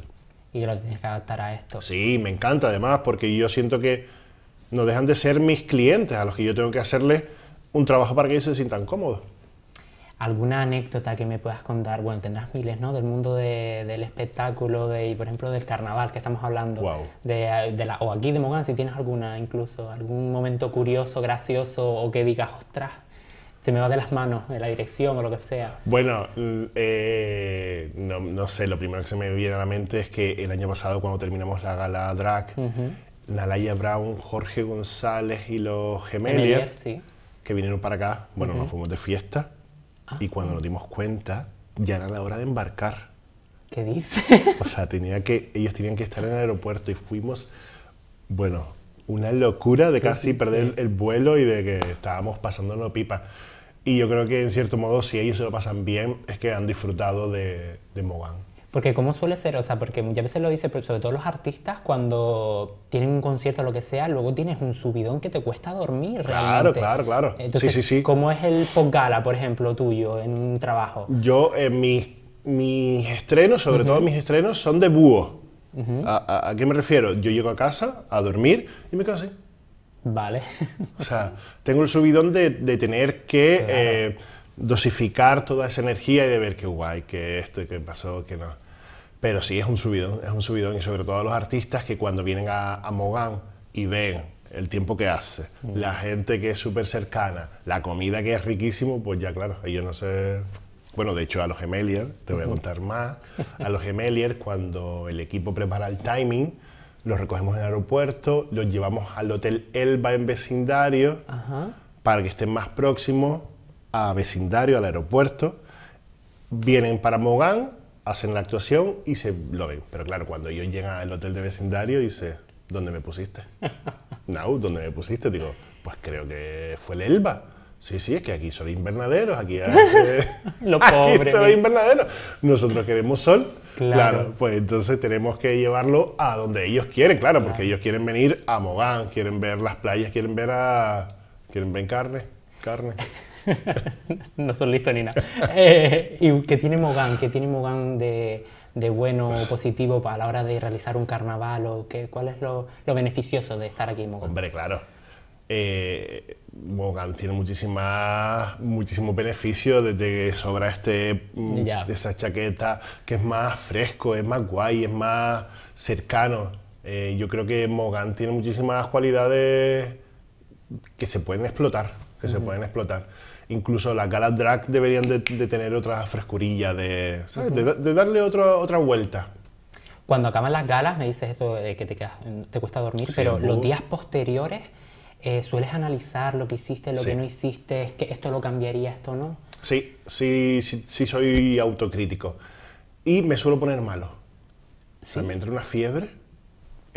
[SPEAKER 1] Y lo tienes que adaptar a esto.
[SPEAKER 2] Sí, me encanta además, porque yo siento que no dejan de ser mis clientes a los que yo tengo que hacerles un trabajo para que ellos se sientan cómodos.
[SPEAKER 1] ¿Alguna anécdota que me puedas contar? Bueno, tendrás miles, ¿no? Del mundo del espectáculo de, por ejemplo, del carnaval que estamos hablando. Wow. De, la, o aquí de Mogán, si tienes alguna, incluso, algún momento curioso, gracioso o que digas, ostras, se me va de las manos en la dirección o lo que sea.
[SPEAKER 2] Bueno, mm, eh, no, no, sé, lo primero que se me viene a la mente es que el año pasado cuando terminamos la gala Drag, uh Nalaya Brown, Jorge González y los Gemelier, que vinieron para acá, bueno, nos fuimos de fiesta ah. y cuando nos dimos cuenta ya era la hora de embarcar. ¿Qué dice? o sea, tenía que, ellos tenían que estar en el aeropuerto y fuimos, bueno, una locura de casi perder el vuelo y de que estábamos pasándonos pipa. Y yo creo que en cierto modo, si ellos se lo pasan bien, es que han disfrutado de, de Mogán.
[SPEAKER 1] Porque como suele ser, o sea, porque muchas veces lo dicen, sobre todo los artistas, cuando tienen un concierto o lo que sea, luego tienes un subidón que te cuesta dormir claro, realmente. Claro, claro, claro. Entonces, sí, sí, sí. ¿cómo es el post-gala, por ejemplo, tuyo en un
[SPEAKER 2] trabajo? Yo, en eh, mis, mis, estrenos, sobre todo mis estrenos, son de búho. ¿A, a, qué me refiero? Yo llego a casa a dormir y me quedo así. Vale. O sea, tengo el subidón de, de tener que eh, dosificar toda esa energía y de ver qué guay, qué esto, qué pasó, qué no. Pero sí, es un subidón, es un subidón y sobre todo a los artistas que cuando vienen a, Mogán y ven el tiempo que hace, mm. la gente que es súper cercana, la comida que es riquísimo, pues ya claro, ellos no sé... Bueno, de hecho a los Gemelier, te voy a contar más, a los Gemelier cuando el equipo prepara el timing, los recogemos en el aeropuerto, los llevamos al Hotel Elba en vecindario para que estén más próximos a vecindario, al aeropuerto. Vienen para Mogán, hacen la actuación y se lo ven. Pero claro, cuando yo llegan al hotel de vecindario, dice, ¿dónde me pusiste? Nau, ¿dónde me pusiste? Digo, pues creo que fue el Elba. Sí, sí, es que aquí son invernaderos, aquí, hace,
[SPEAKER 1] Lo pobre, aquí son
[SPEAKER 2] invernaderos. Nosotros queremos sol. Claro. pues entonces tenemos que llevarlo a donde ellos quieren, claro, porque ellos quieren venir a Mogán, quieren ver las playas, quieren ver a. quieren ver carne, carne.
[SPEAKER 1] no son listos ni nada. Eh, ¿Y qué tiene Mogán? ¿Qué tiene Mogán de, bueno o positivo a la hora de realizar un carnaval? o qué, ¿Cuál es lo, lo beneficioso de estar aquí en Mogán? Hombre, claro
[SPEAKER 2] eh, tiene muchísimas, muchísimo beneficio desde que sobra este, mm, esa chaqueta, que es más fresco, es más guay, es más cercano. Eh, yo creo que Mogan tiene muchísimas cualidades que se pueden explotar, que se pueden explotar. Incluso las galas drag deberían de, tener otra frescurilla, de, darle otra vuelta.
[SPEAKER 1] Cuando acaban las galas, me dices esto eh, que te, cuesta dormir, pero los días posteriores eh, ¿Sueles analizar lo que hiciste, lo que no hiciste? ¿Es que esto lo cambiaría, esto no?
[SPEAKER 2] Sí, sí, sí, soy autocrítico. Y me suelo poner malo. ¿Sí? me entra una fiebre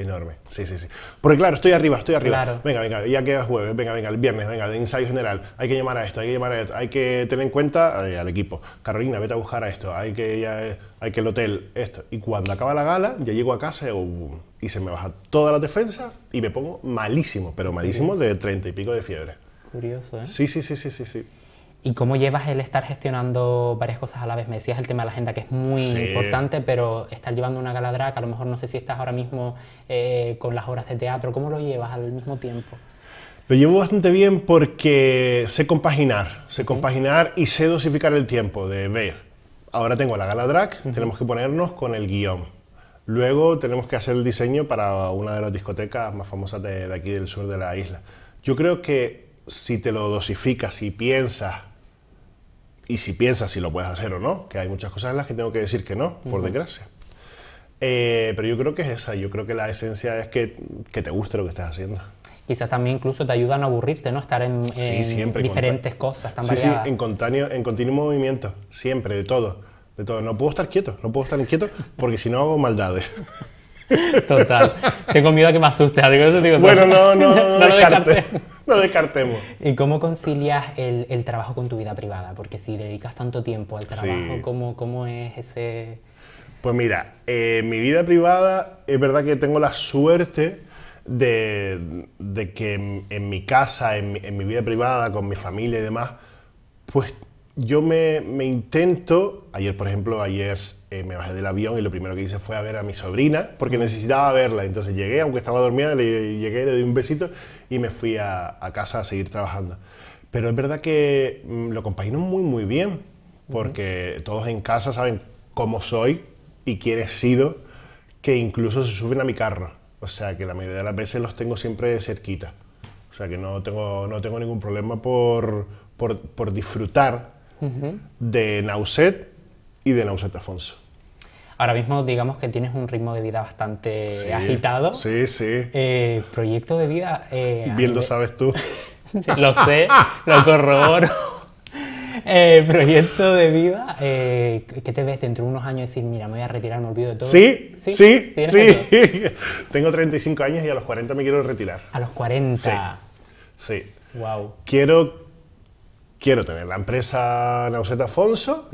[SPEAKER 2] Enorme, sí, sí, sí. Porque claro, estoy arriba, estoy arriba. Venga, venga, ya queda jueves, venga, venga, el viernes, venga, de ensayo general. Hay que llamar a esto, hay que llamar a esto, hay que tener en cuenta eh, al equipo. Carolina, vete a buscar a esto, hay que, hay que el hotel, esto. Y cuando acaba la gala, ya llego a casa y se me baja toda la defensa y me pongo malísimo, pero malísimo de treinta y pico de fiebre.
[SPEAKER 1] Curioso, ¿eh? Sí,
[SPEAKER 2] sí, sí, sí, sí, sí.
[SPEAKER 1] ¿Y cómo llevas el estar gestionando varias cosas a la vez? Me decías el tema de la agenda, que es muy importante, pero estar llevando una drag, a lo mejor no sé si estás ahora mismo eh, con las obras de teatro, ¿cómo lo llevas al mismo tiempo?
[SPEAKER 2] Lo llevo bastante bien porque sé compaginar, sé compaginar y sé dosificar el tiempo de ver. Ahora tengo la gala drag, tenemos que ponernos con el guión. Luego tenemos que hacer el diseño para una de las discotecas más famosas de, de aquí del sur de la isla. Yo creo que si te lo dosificas y piensas y si piensas si lo puedes hacer o no, que hay muchas cosas en las que tengo que decir que no, por desgracia. Eh, pero yo creo que es esa, yo creo que la esencia es que, que te guste lo que estás haciendo.
[SPEAKER 1] Quizás también incluso te ayuda a no aburrirte, ¿no? Estar en, diferentes cosas tan Sí, sí, en
[SPEAKER 2] continuo, en continuo movimiento, siempre, de todo, de todo. No puedo estar quieto, no puedo estar inquieto porque si no hago maldades.
[SPEAKER 1] Total. Tengo miedo a que me asustes. bueno, no, no, no, no, no Descarte. Lo descartemos. ¿Y cómo concilias el, trabajo con tu vida privada? Porque si dedicas tanto tiempo al trabajo, ¿cómo, es ese...?
[SPEAKER 2] Pues mira, eh, mi vida privada es verdad que tengo la suerte de, que en, mi casa, en mi vida privada, con mi familia y demás, pues yo me, me, intento, ayer por ejemplo, ayer eh, me bajé del avión y lo primero que hice fue a ver a mi sobrina, porque necesitaba verla, entonces llegué, aunque estaba dormida, le llegué, le di un besito y me fui a, casa a seguir trabajando. Pero es verdad que mm, lo compagino muy, muy bien, porque todos en casa saben cómo soy y quién he sido, que incluso se suben a mi carro, o sea que la mayoría de las veces los tengo siempre cerquita. O sea que no tengo, no tengo ningún problema por, por, por disfrutar de Nauset y de Nauset Afonso.
[SPEAKER 1] Ahora mismo digamos que tienes un ritmo de vida bastante agitado.
[SPEAKER 2] Sí, sí. Eh, proyecto de vida...
[SPEAKER 1] Eh, Bien lo sabes tú. lo sé, lo corroboro. Eh, proyecto de vida, ¿qué te ves dentro de unos años decir, mira, me voy a retirar, me olvido de todo? Sí, sí, sí. Tengo 35 años y a los 40 me quiero retirar. A los 40.
[SPEAKER 2] sí. Wow. Quiero quiero tener la empresa Nauset Afonso,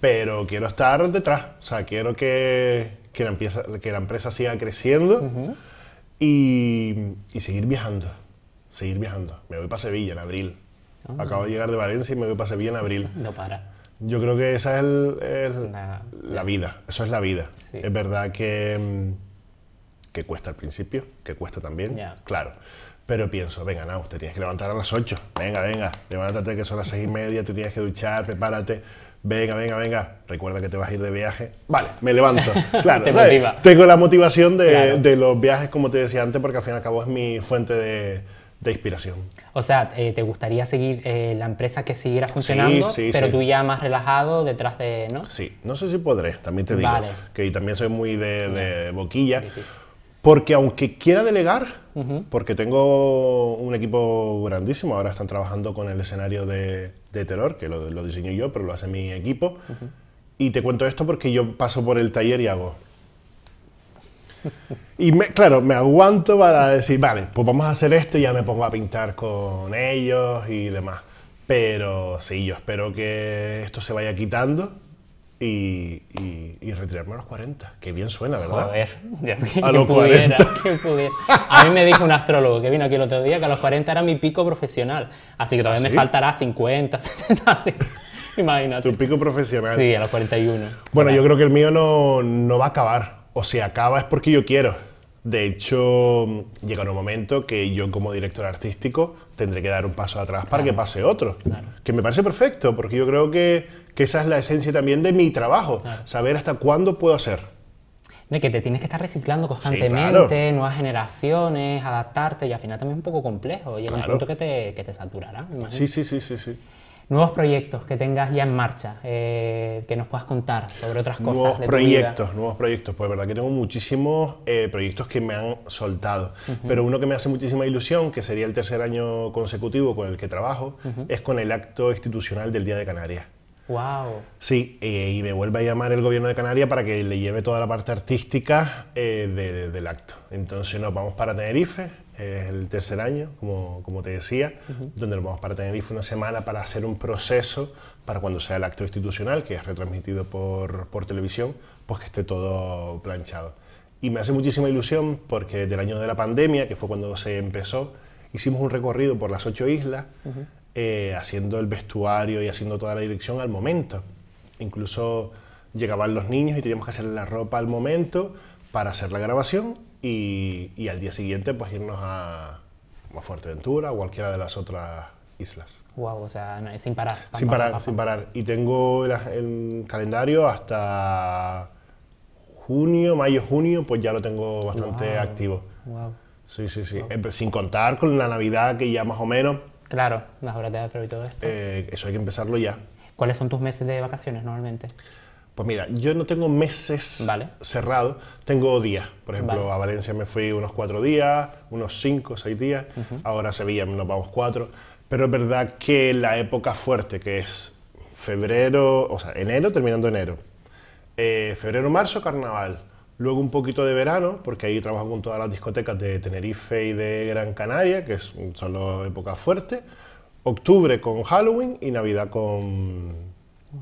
[SPEAKER 2] pero quiero estar detrás. O sea, quiero que, que, la, empieza, que la, empresa siga creciendo y, y, seguir viajando. Seguir viajando. Me voy para Sevilla en abril. Ah. Acabo de llegar de Valencia y me voy para Sevilla en abril. No para. Yo creo que esa es el, la vida. Eso es la vida. Es verdad que, que cuesta al principio, que cuesta también. Claro. Pero pienso, venga, no, te tienes que levantar a las 8. Venga, venga, levántate que son las 6 y media, te tienes que duchar, prepárate. Venga, venga, venga. Recuerda que te vas a ir de viaje. Vale, me levanto. Claro, ¿sabes? tengo la motivación de, los viajes, como te decía antes, porque al fin y al cabo es mi fuente de, inspiración.
[SPEAKER 1] O sea, eh, ¿te gustaría seguir eh, la empresa que siguiera funcionando? pero tú ya más relajado detrás de, ¿no?
[SPEAKER 2] Sí, no sé si podré, también te digo. Que también soy muy de, boquilla. Porque aunque quiera delegar, porque tengo un equipo grandísimo, ahora están trabajando con el escenario de, terror, que lo, diseño yo, pero lo hace mi equipo. Y te cuento esto porque yo paso por el taller y hago. Y claro, me aguanto para decir, vale, pues vamos a hacer esto y ya me pongo a pintar con ellos y demás. Pero sí, yo espero que esto se vaya quitando y, retirarme a los 40. Qué bien suena, ¿verdad? Joder, ver, a pudiera,
[SPEAKER 1] Pudiera. A mí me dijo un astrólogo que vino aquí el otro día que a los 40 era mi pico profesional. Así que todavía ¿Ah, me faltará 50, 70, así. Imagínate. Tu pico profesional. Sí, a los 41.
[SPEAKER 2] Bueno, yo creo que el mío no, no va a acabar. O si acaba es porque yo quiero. De hecho, llega un momento que yo como director artístico tendré que dar un paso atrás para que pase otro. Que me parece perfecto, porque yo creo que, que esa es la esencia también de mi trabajo, saber hasta cuándo puedo hacer.
[SPEAKER 1] que te tienes que estar reciclando constantemente, nuevas generaciones, adaptarte y al final también es un poco complejo. Llega un punto que te, que te saturará. Sí,
[SPEAKER 2] sí, sí, sí, sí
[SPEAKER 1] nuevos proyectos que tengas ya en marcha, eh, que nos puedas contar sobre otras cosas. Nuevos proyectos,
[SPEAKER 2] vida. nuevos proyectos. Pues verdad que tengo muchísimos eh, proyectos que me han soltado, pero uno que me hace muchísima ilusión, que sería el tercer año consecutivo con el que trabajo, es con el acto institucional del Día de Canarias. Wow. Sí, eh, y me vuelve a llamar el gobierno de Canarias para que le lleve toda la parte artística del acto. Entonces nos vamos para Tenerife el tercer año, como, te decía, donde lo vamos para Tenerife una semana para hacer un proceso para cuando sea el acto institucional, que es retransmitido por, televisión, pues que esté todo planchado. Y me hace muchísima ilusión porque del año de la pandemia, que fue cuando se empezó, hicimos un recorrido por las ocho islas, eh, haciendo el vestuario y haciendo toda la dirección al momento. Incluso llegaban los niños y teníamos que hacer la ropa al momento para hacer la grabación y, al día siguiente pues irnos a, a Fuerteventura o cualquiera de las otras islas.
[SPEAKER 1] Wow, o sea, sin parar. sin parar, sin
[SPEAKER 2] parar. Y tengo el, calendario hasta junio, mayo, junio, pues ya lo tengo bastante activo. Wow. Sí, sí, sí. Sin contar con la Navidad que ya más o menos. Claro, las horas de teatro y todo esto. Eh, eso hay que empezarlo ya.
[SPEAKER 1] ¿Cuáles son tus meses de vacaciones
[SPEAKER 2] normalmente? Pues mira, yo no tengo meses cerrados, tengo días. Por ejemplo, a Valencia me fui unos cuatro días, unos cinco, seis días. Ahora a Sevilla nos vamos cuatro. Pero es verdad que la época fuerte, que es febrero, o sea, enero, terminando enero. Eh, febrero, marzo, carnaval. Luego un poquito de verano, porque ahí trabajo con todas las discotecas de Tenerife y de Gran Canaria, que son las épocas fuertes. Octubre con Halloween y Navidad con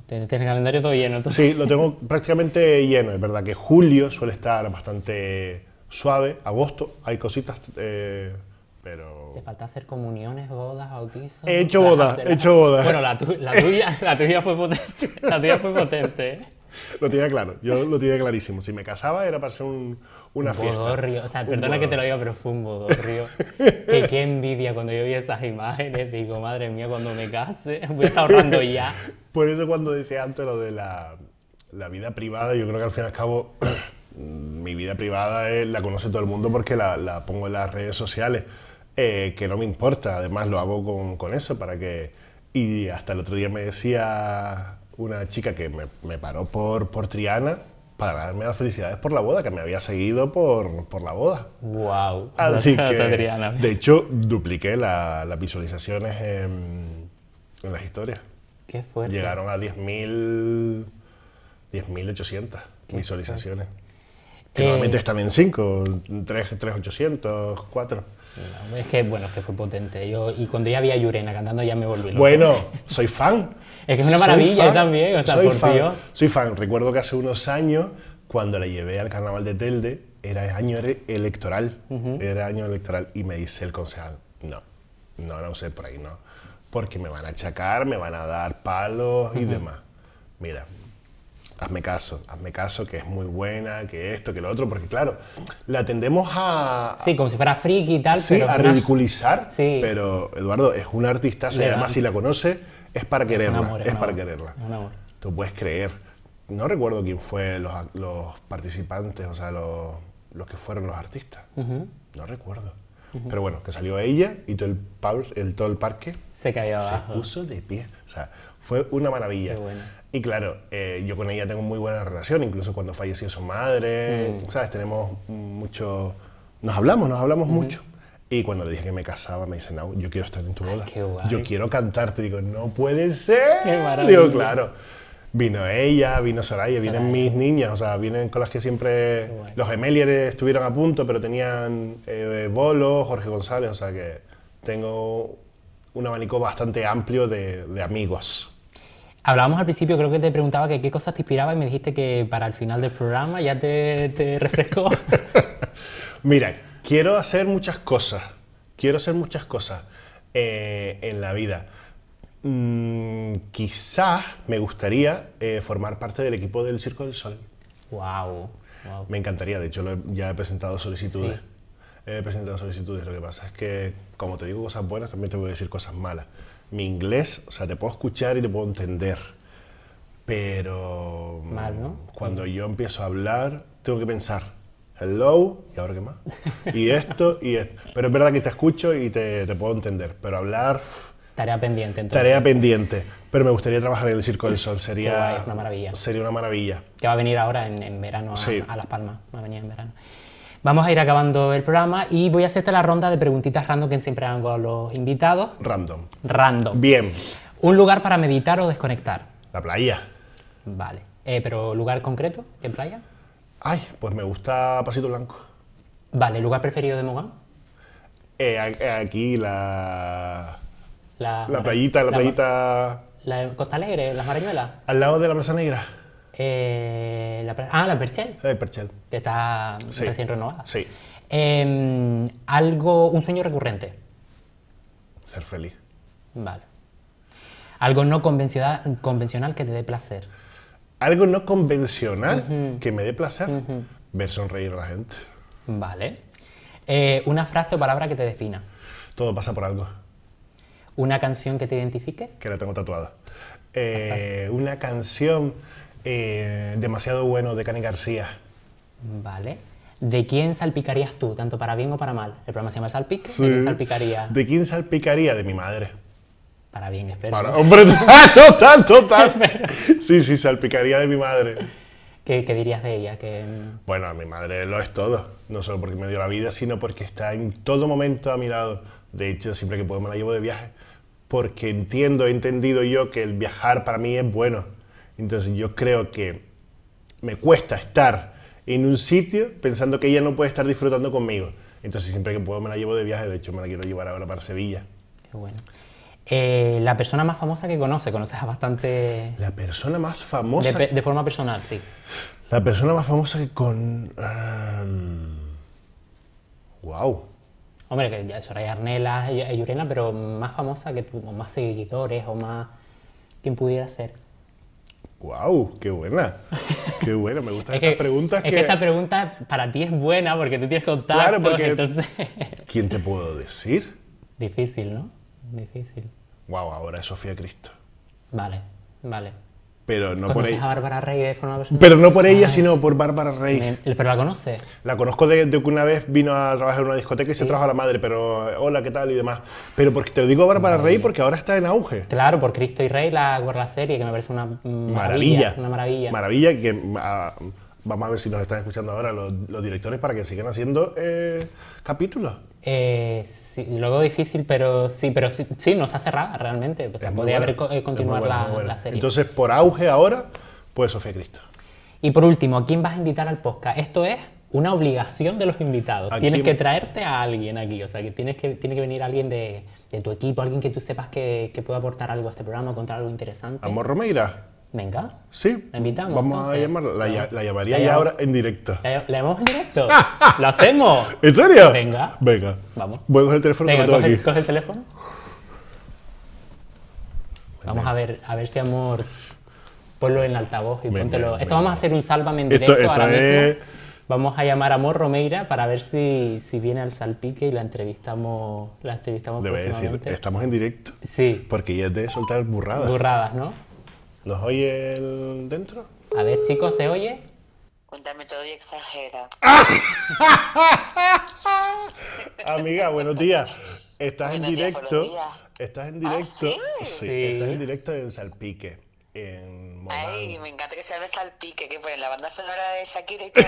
[SPEAKER 2] Tienes el calendario todo lleno. Sí, lo tengo prácticamente lleno. Es verdad que julio suele estar bastante suave, agosto hay cositas, eh, pero... ¿Te falta hacer comuniones,
[SPEAKER 1] bodas, bautizos? He hecho bodas, he hecho bodas. Bueno, tuya, la tuya fue potente. La tuya fue potente. ¿eh?
[SPEAKER 2] lo tenía claro, yo lo tenía clarísimo. Si me casaba era para ser un, una un fiesta. Bodorrio. O sea, perdona que te lo diga,
[SPEAKER 1] pero fue un bodorrio. que qué envidia cuando yo vi esas imágenes. Digo, madre mía, cuando me case voy a estar ahorrando ya.
[SPEAKER 2] Por eso cuando decía antes lo de la, vida privada, yo creo que al fin y al cabo mi vida privada la conoce todo el mundo porque la, pongo en las redes sociales. Eh, que no me importa, además lo hago con, con eso para que... Y hasta el otro día me decía una chica que me, me paró por, por Triana para darme las felicidades por la boda, que me había seguido por, por la boda. ¡Wow! Así que, de hecho, dupliqué las visualizaciones en, en, las historias. ¡Qué fuerte! Llegaron a 10.000, 10.800 visualizaciones. normalmente eh, están en 5,
[SPEAKER 1] 3.800, 4. es que, bueno, que fue potente. Yo, y cuando ya había a Yurena cantando ya me volví loco. Bueno, soy fan. Es que es una maravilla también, o sea, soy por fan, Dios.
[SPEAKER 2] Soy fan. Recuerdo que hace unos años, cuando la llevé al carnaval de Telde, era año er-, electoral. Era año electoral. Y me dice el concejal, no, no, no sé, por ahí no. Porque me van a achacar, me van a dar palos y demás. Mira, hazme caso, hazme caso que es muy buena, que esto, que lo otro, porque claro,
[SPEAKER 1] la tendemos a... Sí, como si fuera friki y tal. Sí, pero a
[SPEAKER 2] ridiculizar, sí. pero Eduardo es un artista, además si la conoce es para quererla. es, para quererla. Tú puedes creer. No recuerdo quién fue los, participantes, o sea, los, que fueron los artistas. No recuerdo. Pero bueno, que salió ella y todo el, el, todo el parque se puso de pie. O sea, fue una maravilla. Y claro, eh, yo con ella tengo muy buena relación, incluso cuando falleció su madre, mm. ¿sabes? Tenemos mucho... Nos hablamos, nos hablamos mucho. Y cuando le dije que me casaba, me dice, no, yo quiero estar en tu boda. Yo quiero cantarte. Digo, no puede ser. Digo, claro. Vino ella, vino Soraya, vienen mis niñas, o sea, vienen con las que siempre los gemelieres estuvieron a punto, pero tenían eh, Bolo, Jorge González, o sea que tengo un abanico bastante amplio de, amigos.
[SPEAKER 1] Hablábamos al principio, creo que te preguntaba que qué cosas te inspiraba y me dijiste que para el final del programa ya te, te refrescó. Mira,
[SPEAKER 2] quiero hacer muchas cosas,
[SPEAKER 1] quiero hacer muchas cosas
[SPEAKER 2] eh, en la vida. Mm, quizás me gustaría eh, formar parte del equipo del Circo del Sol. Wow. Me encantaría, de hecho ya he presentado solicitudes. He presentado solicitudes, lo que pasa es que como te digo cosas buenas, también te voy a decir cosas malas. Mi inglés, o sea, te puedo escuchar y te puedo entender, pero... Cuando yo empiezo a hablar, tengo que pensar hello, y ahora qué más. Y esto, y esto. Pero es verdad que te escucho y te, puedo entender, pero
[SPEAKER 1] hablar... Tarea pendiente, entonces. Tarea
[SPEAKER 2] pendiente. Pero me gustaría trabajar en el Circo del Sol. Sería
[SPEAKER 1] una maravilla. Sería una maravilla. Que va a venir ahora en, en verano a, Las Palmas. Va a venir en verano. Vamos a ir acabando el programa y voy a hacerte la ronda de preguntitas random que siempre hago a los invitados. Random. Random. Bien. ¿Un lugar para meditar o desconectar? La playa. Vale. Eh, ¿Pero lugar concreto? ¿En playa? Ay, pues me gusta Pasito Blanco. Vale, ¿lugar preferido de Mogán?
[SPEAKER 2] Eh, eh, aquí la...
[SPEAKER 1] La, la playita, la, la La Costa Alegre, las Marañuelas. Al lado de la Plaza Negra. Eh, ah, la Perchel. La Perchel. Que está recién renovada. Sí. Em, algo, un sueño recurrente. Ser feliz. Vale. Algo no convencional que te dé placer
[SPEAKER 2] algo no convencional que me dé placer, ver sonreír a la gente.
[SPEAKER 1] Vale. Eh, una frase o palabra que te defina. Todo pasa por algo. ¿Una canción que te identifique? Que la tengo tatuada. Eh, una canción
[SPEAKER 2] eh, demasiado bueno de Cani García. Vale.
[SPEAKER 1] ¿De quién salpicarías tú, tanto para bien o para mal? El programa se llama Salpique. Sí. salpicaría? ¿De quién salpicaría? De mi madre. Para bien, espero. Para, hombre, total, total.
[SPEAKER 2] Sí, sí, salpicaría de mi madre. ¿Qué, ¿Qué, dirías de ella? Que... Mm, bueno, mi madre lo es todo. No solo porque me dio la vida, sino porque está en todo momento a mi lado. De hecho, siempre que puedo me la llevo de viaje. Porque entiendo, he entendido yo que el viajar para mí es bueno. Entonces yo creo que me cuesta estar en un sitio pensando que ella no puede estar disfrutando conmigo. Entonces siempre que puedo me la llevo de viaje. De hecho, me la quiero llevar ahora para Sevilla. Qué bueno.
[SPEAKER 1] Eh, la persona más famosa que conoce, conoces a bastante... La persona más famosa... De, forma personal, sí.
[SPEAKER 2] La persona más famosa que con... Em,
[SPEAKER 1] ¡Guau! Wow. Hombre, que ya Soraya Arnelas, Yurena, pero más famosa que tú, o más seguidores, o más... ¿Quién pudiera ser?
[SPEAKER 2] ¡Wow! ¡Qué buena! ¡Qué buena! Me gustan esta
[SPEAKER 1] estas que, Es que... esta pregunta para ti es buena porque tú tienes que Claro, porque.
[SPEAKER 2] ¿Quién te puedo decir? Difícil, ¿no? Difícil wow, ahora es Sofía Cristo. Vale, vale. Pero no por ella.
[SPEAKER 1] Bárbara Rey de forma Pero no
[SPEAKER 2] por ella, ah, sino por Bárbara Rey. ¿Pero la conoce. La conozco de, que una vez vino a trabajar en una discoteca y se trajo a la madre, pero eh, hola, ¿qué tal? y demás. Pero porque te lo digo
[SPEAKER 1] Bárbara Rey porque ahora está en auge. Claro, por Cristo y Rey, la, por la serie, que me parece una maravilla. Una maravilla.
[SPEAKER 2] maravilla que. Ah, vamos a ver si nos están escuchando ahora los, directores para que sigan haciendo eh, capítulos.
[SPEAKER 1] Eh, lo veo difícil, pero sí, pero sí, no está cerrada realmente. podría haber eh, continuar la, serie. Entonces, por auge ahora, pues Sofía Cristo. Y por último, ¿a quién vas a invitar al podcast? Esto es una obligación de los invitados. tienes que traerte a alguien aquí, o sea, que tienes que, tiene que venir alguien de, de tu equipo, alguien que tú sepas que, que pueda aportar algo a este programa, contar algo interesante. Amor
[SPEAKER 2] Romeira. Venga. Sí. La invitamos. Vamos a llamarla. La, llamaría ya ahora en directo.
[SPEAKER 1] ¿La, llamamos en directo? ¿Lo hacemos? ¿En serio? Venga.
[SPEAKER 2] Venga. Vamos. Voy a coger el teléfono Venga, coge,
[SPEAKER 1] el teléfono. Vamos a ver, a ver si amor. Ponlo en altavoz y póntelo. esto vamos a hacer un sálvame en directo ahora Vamos a llamar a Amor Romeira para ver si, si viene al salpique y la entrevistamos. La entrevistamos Debe decir, estamos
[SPEAKER 2] en directo. Sí. Porque ya es de soltar burradas. Burradas,
[SPEAKER 1] ¿no? ¿Nos oye el dentro? A ver, chicos, ¿se oye? Cuéntame todo y
[SPEAKER 2] exagera. Amiga, buenos días. Estás en directo. estás en ah, directo. sí? Estás en directo en Salpique. En
[SPEAKER 1] Ay, me encanta que se llame Salpique, que en la banda sonora de Shakira y todo.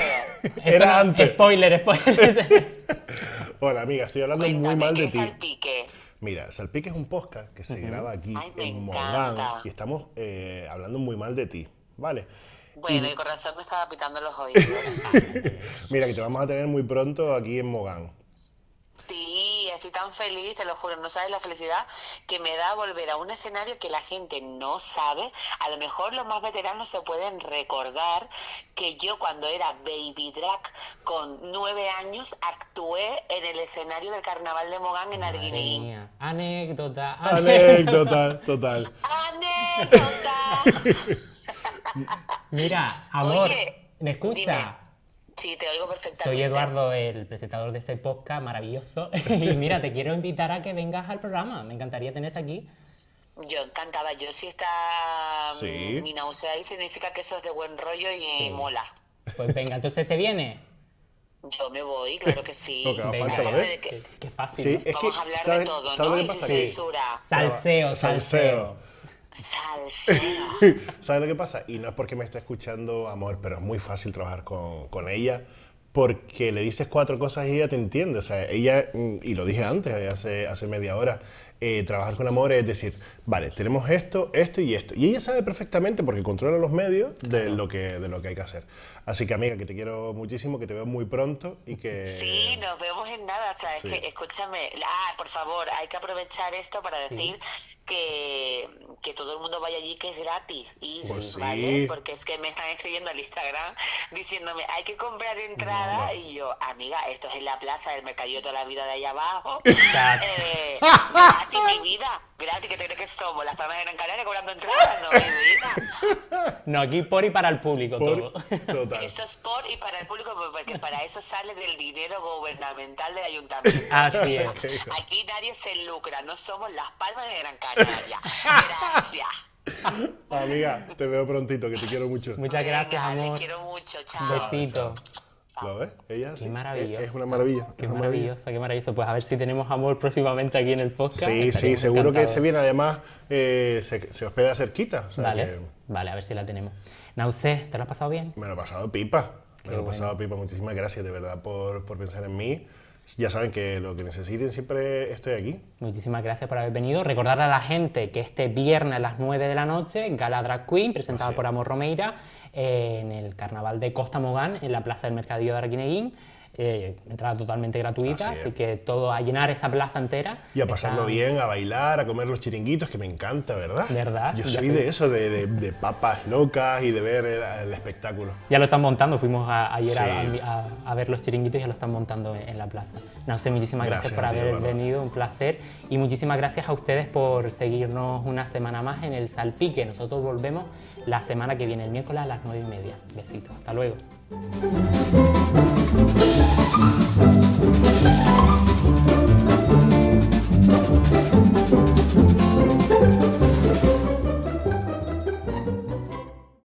[SPEAKER 1] Era antes. Spoiler, spoiler.
[SPEAKER 2] Hola, amiga, estoy hablando muy mal de ti. Salpique. Mira, Salpique es un podcast que se graba aquí en Mogán y estamos eh, hablando muy mal de ti, ¿vale?
[SPEAKER 1] Bueno, y, y me estaba pitando los oídos.
[SPEAKER 2] Mira, que te vamos a tener muy pronto aquí en Mogán.
[SPEAKER 1] Sí, así tan feliz, te lo juro, no sabes la felicidad que me da volver a un escenario que la gente no sabe. A lo mejor los más veteranos se pueden recordar que yo cuando era baby drag con nueve años actué en el escenario del Carnaval de Mogán en Arguineguín. Anécdota, anécdota. total. Anécdota. Mira, amor, ¿me escucha? Sí, te oigo perfectamente. Soy Eduardo, el presentador de este podcast maravilloso. y mira, te quiero invitar a que vengas al programa. Me encantaría tenerte aquí. Yo encantada. Yo si está mm, sí. mi náusea ahí, significa que sos de buen rollo y mola. Pues venga, entonces te viene. Yo me voy, claro que sí. venga, ¿eh? de Qué, fácil. Sí, Vamos a hablar de todo, ¿no? Y censura. salseo. salseo.
[SPEAKER 2] ¿Sabes lo que pasa? Y no es porque me esté escuchando amor, pero es muy fácil trabajar con, ella porque le dices cuatro cosas y ella te entiende. O sea, ella, mm, y lo dije antes, hace, hace media hora, eh, trabajar con amor es decir, vale, tenemos esto, esto y esto. Y ella sabe perfectamente, porque controla los medios, de, lo, que, de lo que hay que hacer. Así que amiga, que te quiero muchísimo, que te veo muy pronto y que... Sí,
[SPEAKER 1] nos vemos en nada, o sea, es que, escúchame, ah, por favor, hay que aprovechar esto para decir que, que, todo el mundo vaya allí, que es gratis, y, pues ¿vale? Porque es que me están escribiendo al Instagram diciéndome, hay que comprar entrada, y yo, amiga, esto es en la plaza del mercadillo toda
[SPEAKER 2] la vida de allá abajo, eh, gratis mi vida gratis que te crees que somos, las palmas de Gran Canaria
[SPEAKER 1] cobrando entradas, no, No, aquí por y para el público todo. Total. Eso es por y para el público, porque para eso sale del dinero gubernamental del ayuntamiento. Así es. Aquí nadie se lucra, no somos las palmas de Gran
[SPEAKER 2] Canaria. Gracias. Amiga, te veo prontito, que te quiero
[SPEAKER 1] mucho. Muchas gracias, Venga, amor. Te quiero mucho, chao. Besito. Ella Es una maravilla. Qué maravillosa, qué maravilloso. Pues a ver si tenemos amor próximamente aquí en el podcast. Sí, sí, seguro que se viene.
[SPEAKER 2] Además, eh, se, hospeda cerquita. vale, a ver si la
[SPEAKER 1] tenemos. Nausé, ¿te
[SPEAKER 2] lo has pasado bien? Me lo he pasado pipa. me lo he pasado pipa. Muchísimas gracias, de verdad, por, por pensar en mí. Ya saben que lo que necesiten siempre estoy aquí.
[SPEAKER 1] Muchísimas gracias por haber venido. Recordar a la gente que este viernes a las 9 de la noche, Gala Drag Queen, presentada por Amor Romeira. Eh, en el carnaval de Costa Mogán, en la plaza del Mercadillo de Arquineguín. Eh, entrada totalmente gratuita, así, que todo a llenar esa plaza entera. Y a pasarlo bien, a bailar, a comer los chiringuitos, que me encanta, ¿verdad? Yo soy de
[SPEAKER 2] eso, de, de, papas locas y de ver el, espectáculo.
[SPEAKER 1] Ya lo están montando, fuimos ayer a, ver los chiringuitos y ya lo están montando en, la plaza. Nause, muchísimas gracias, por haber venido, un placer. Y muchísimas gracias a ustedes por seguirnos una semana más en el Salpique. Nosotros volvemos la semana que viene, el miércoles a las 9 y media. Besitos, hasta luego.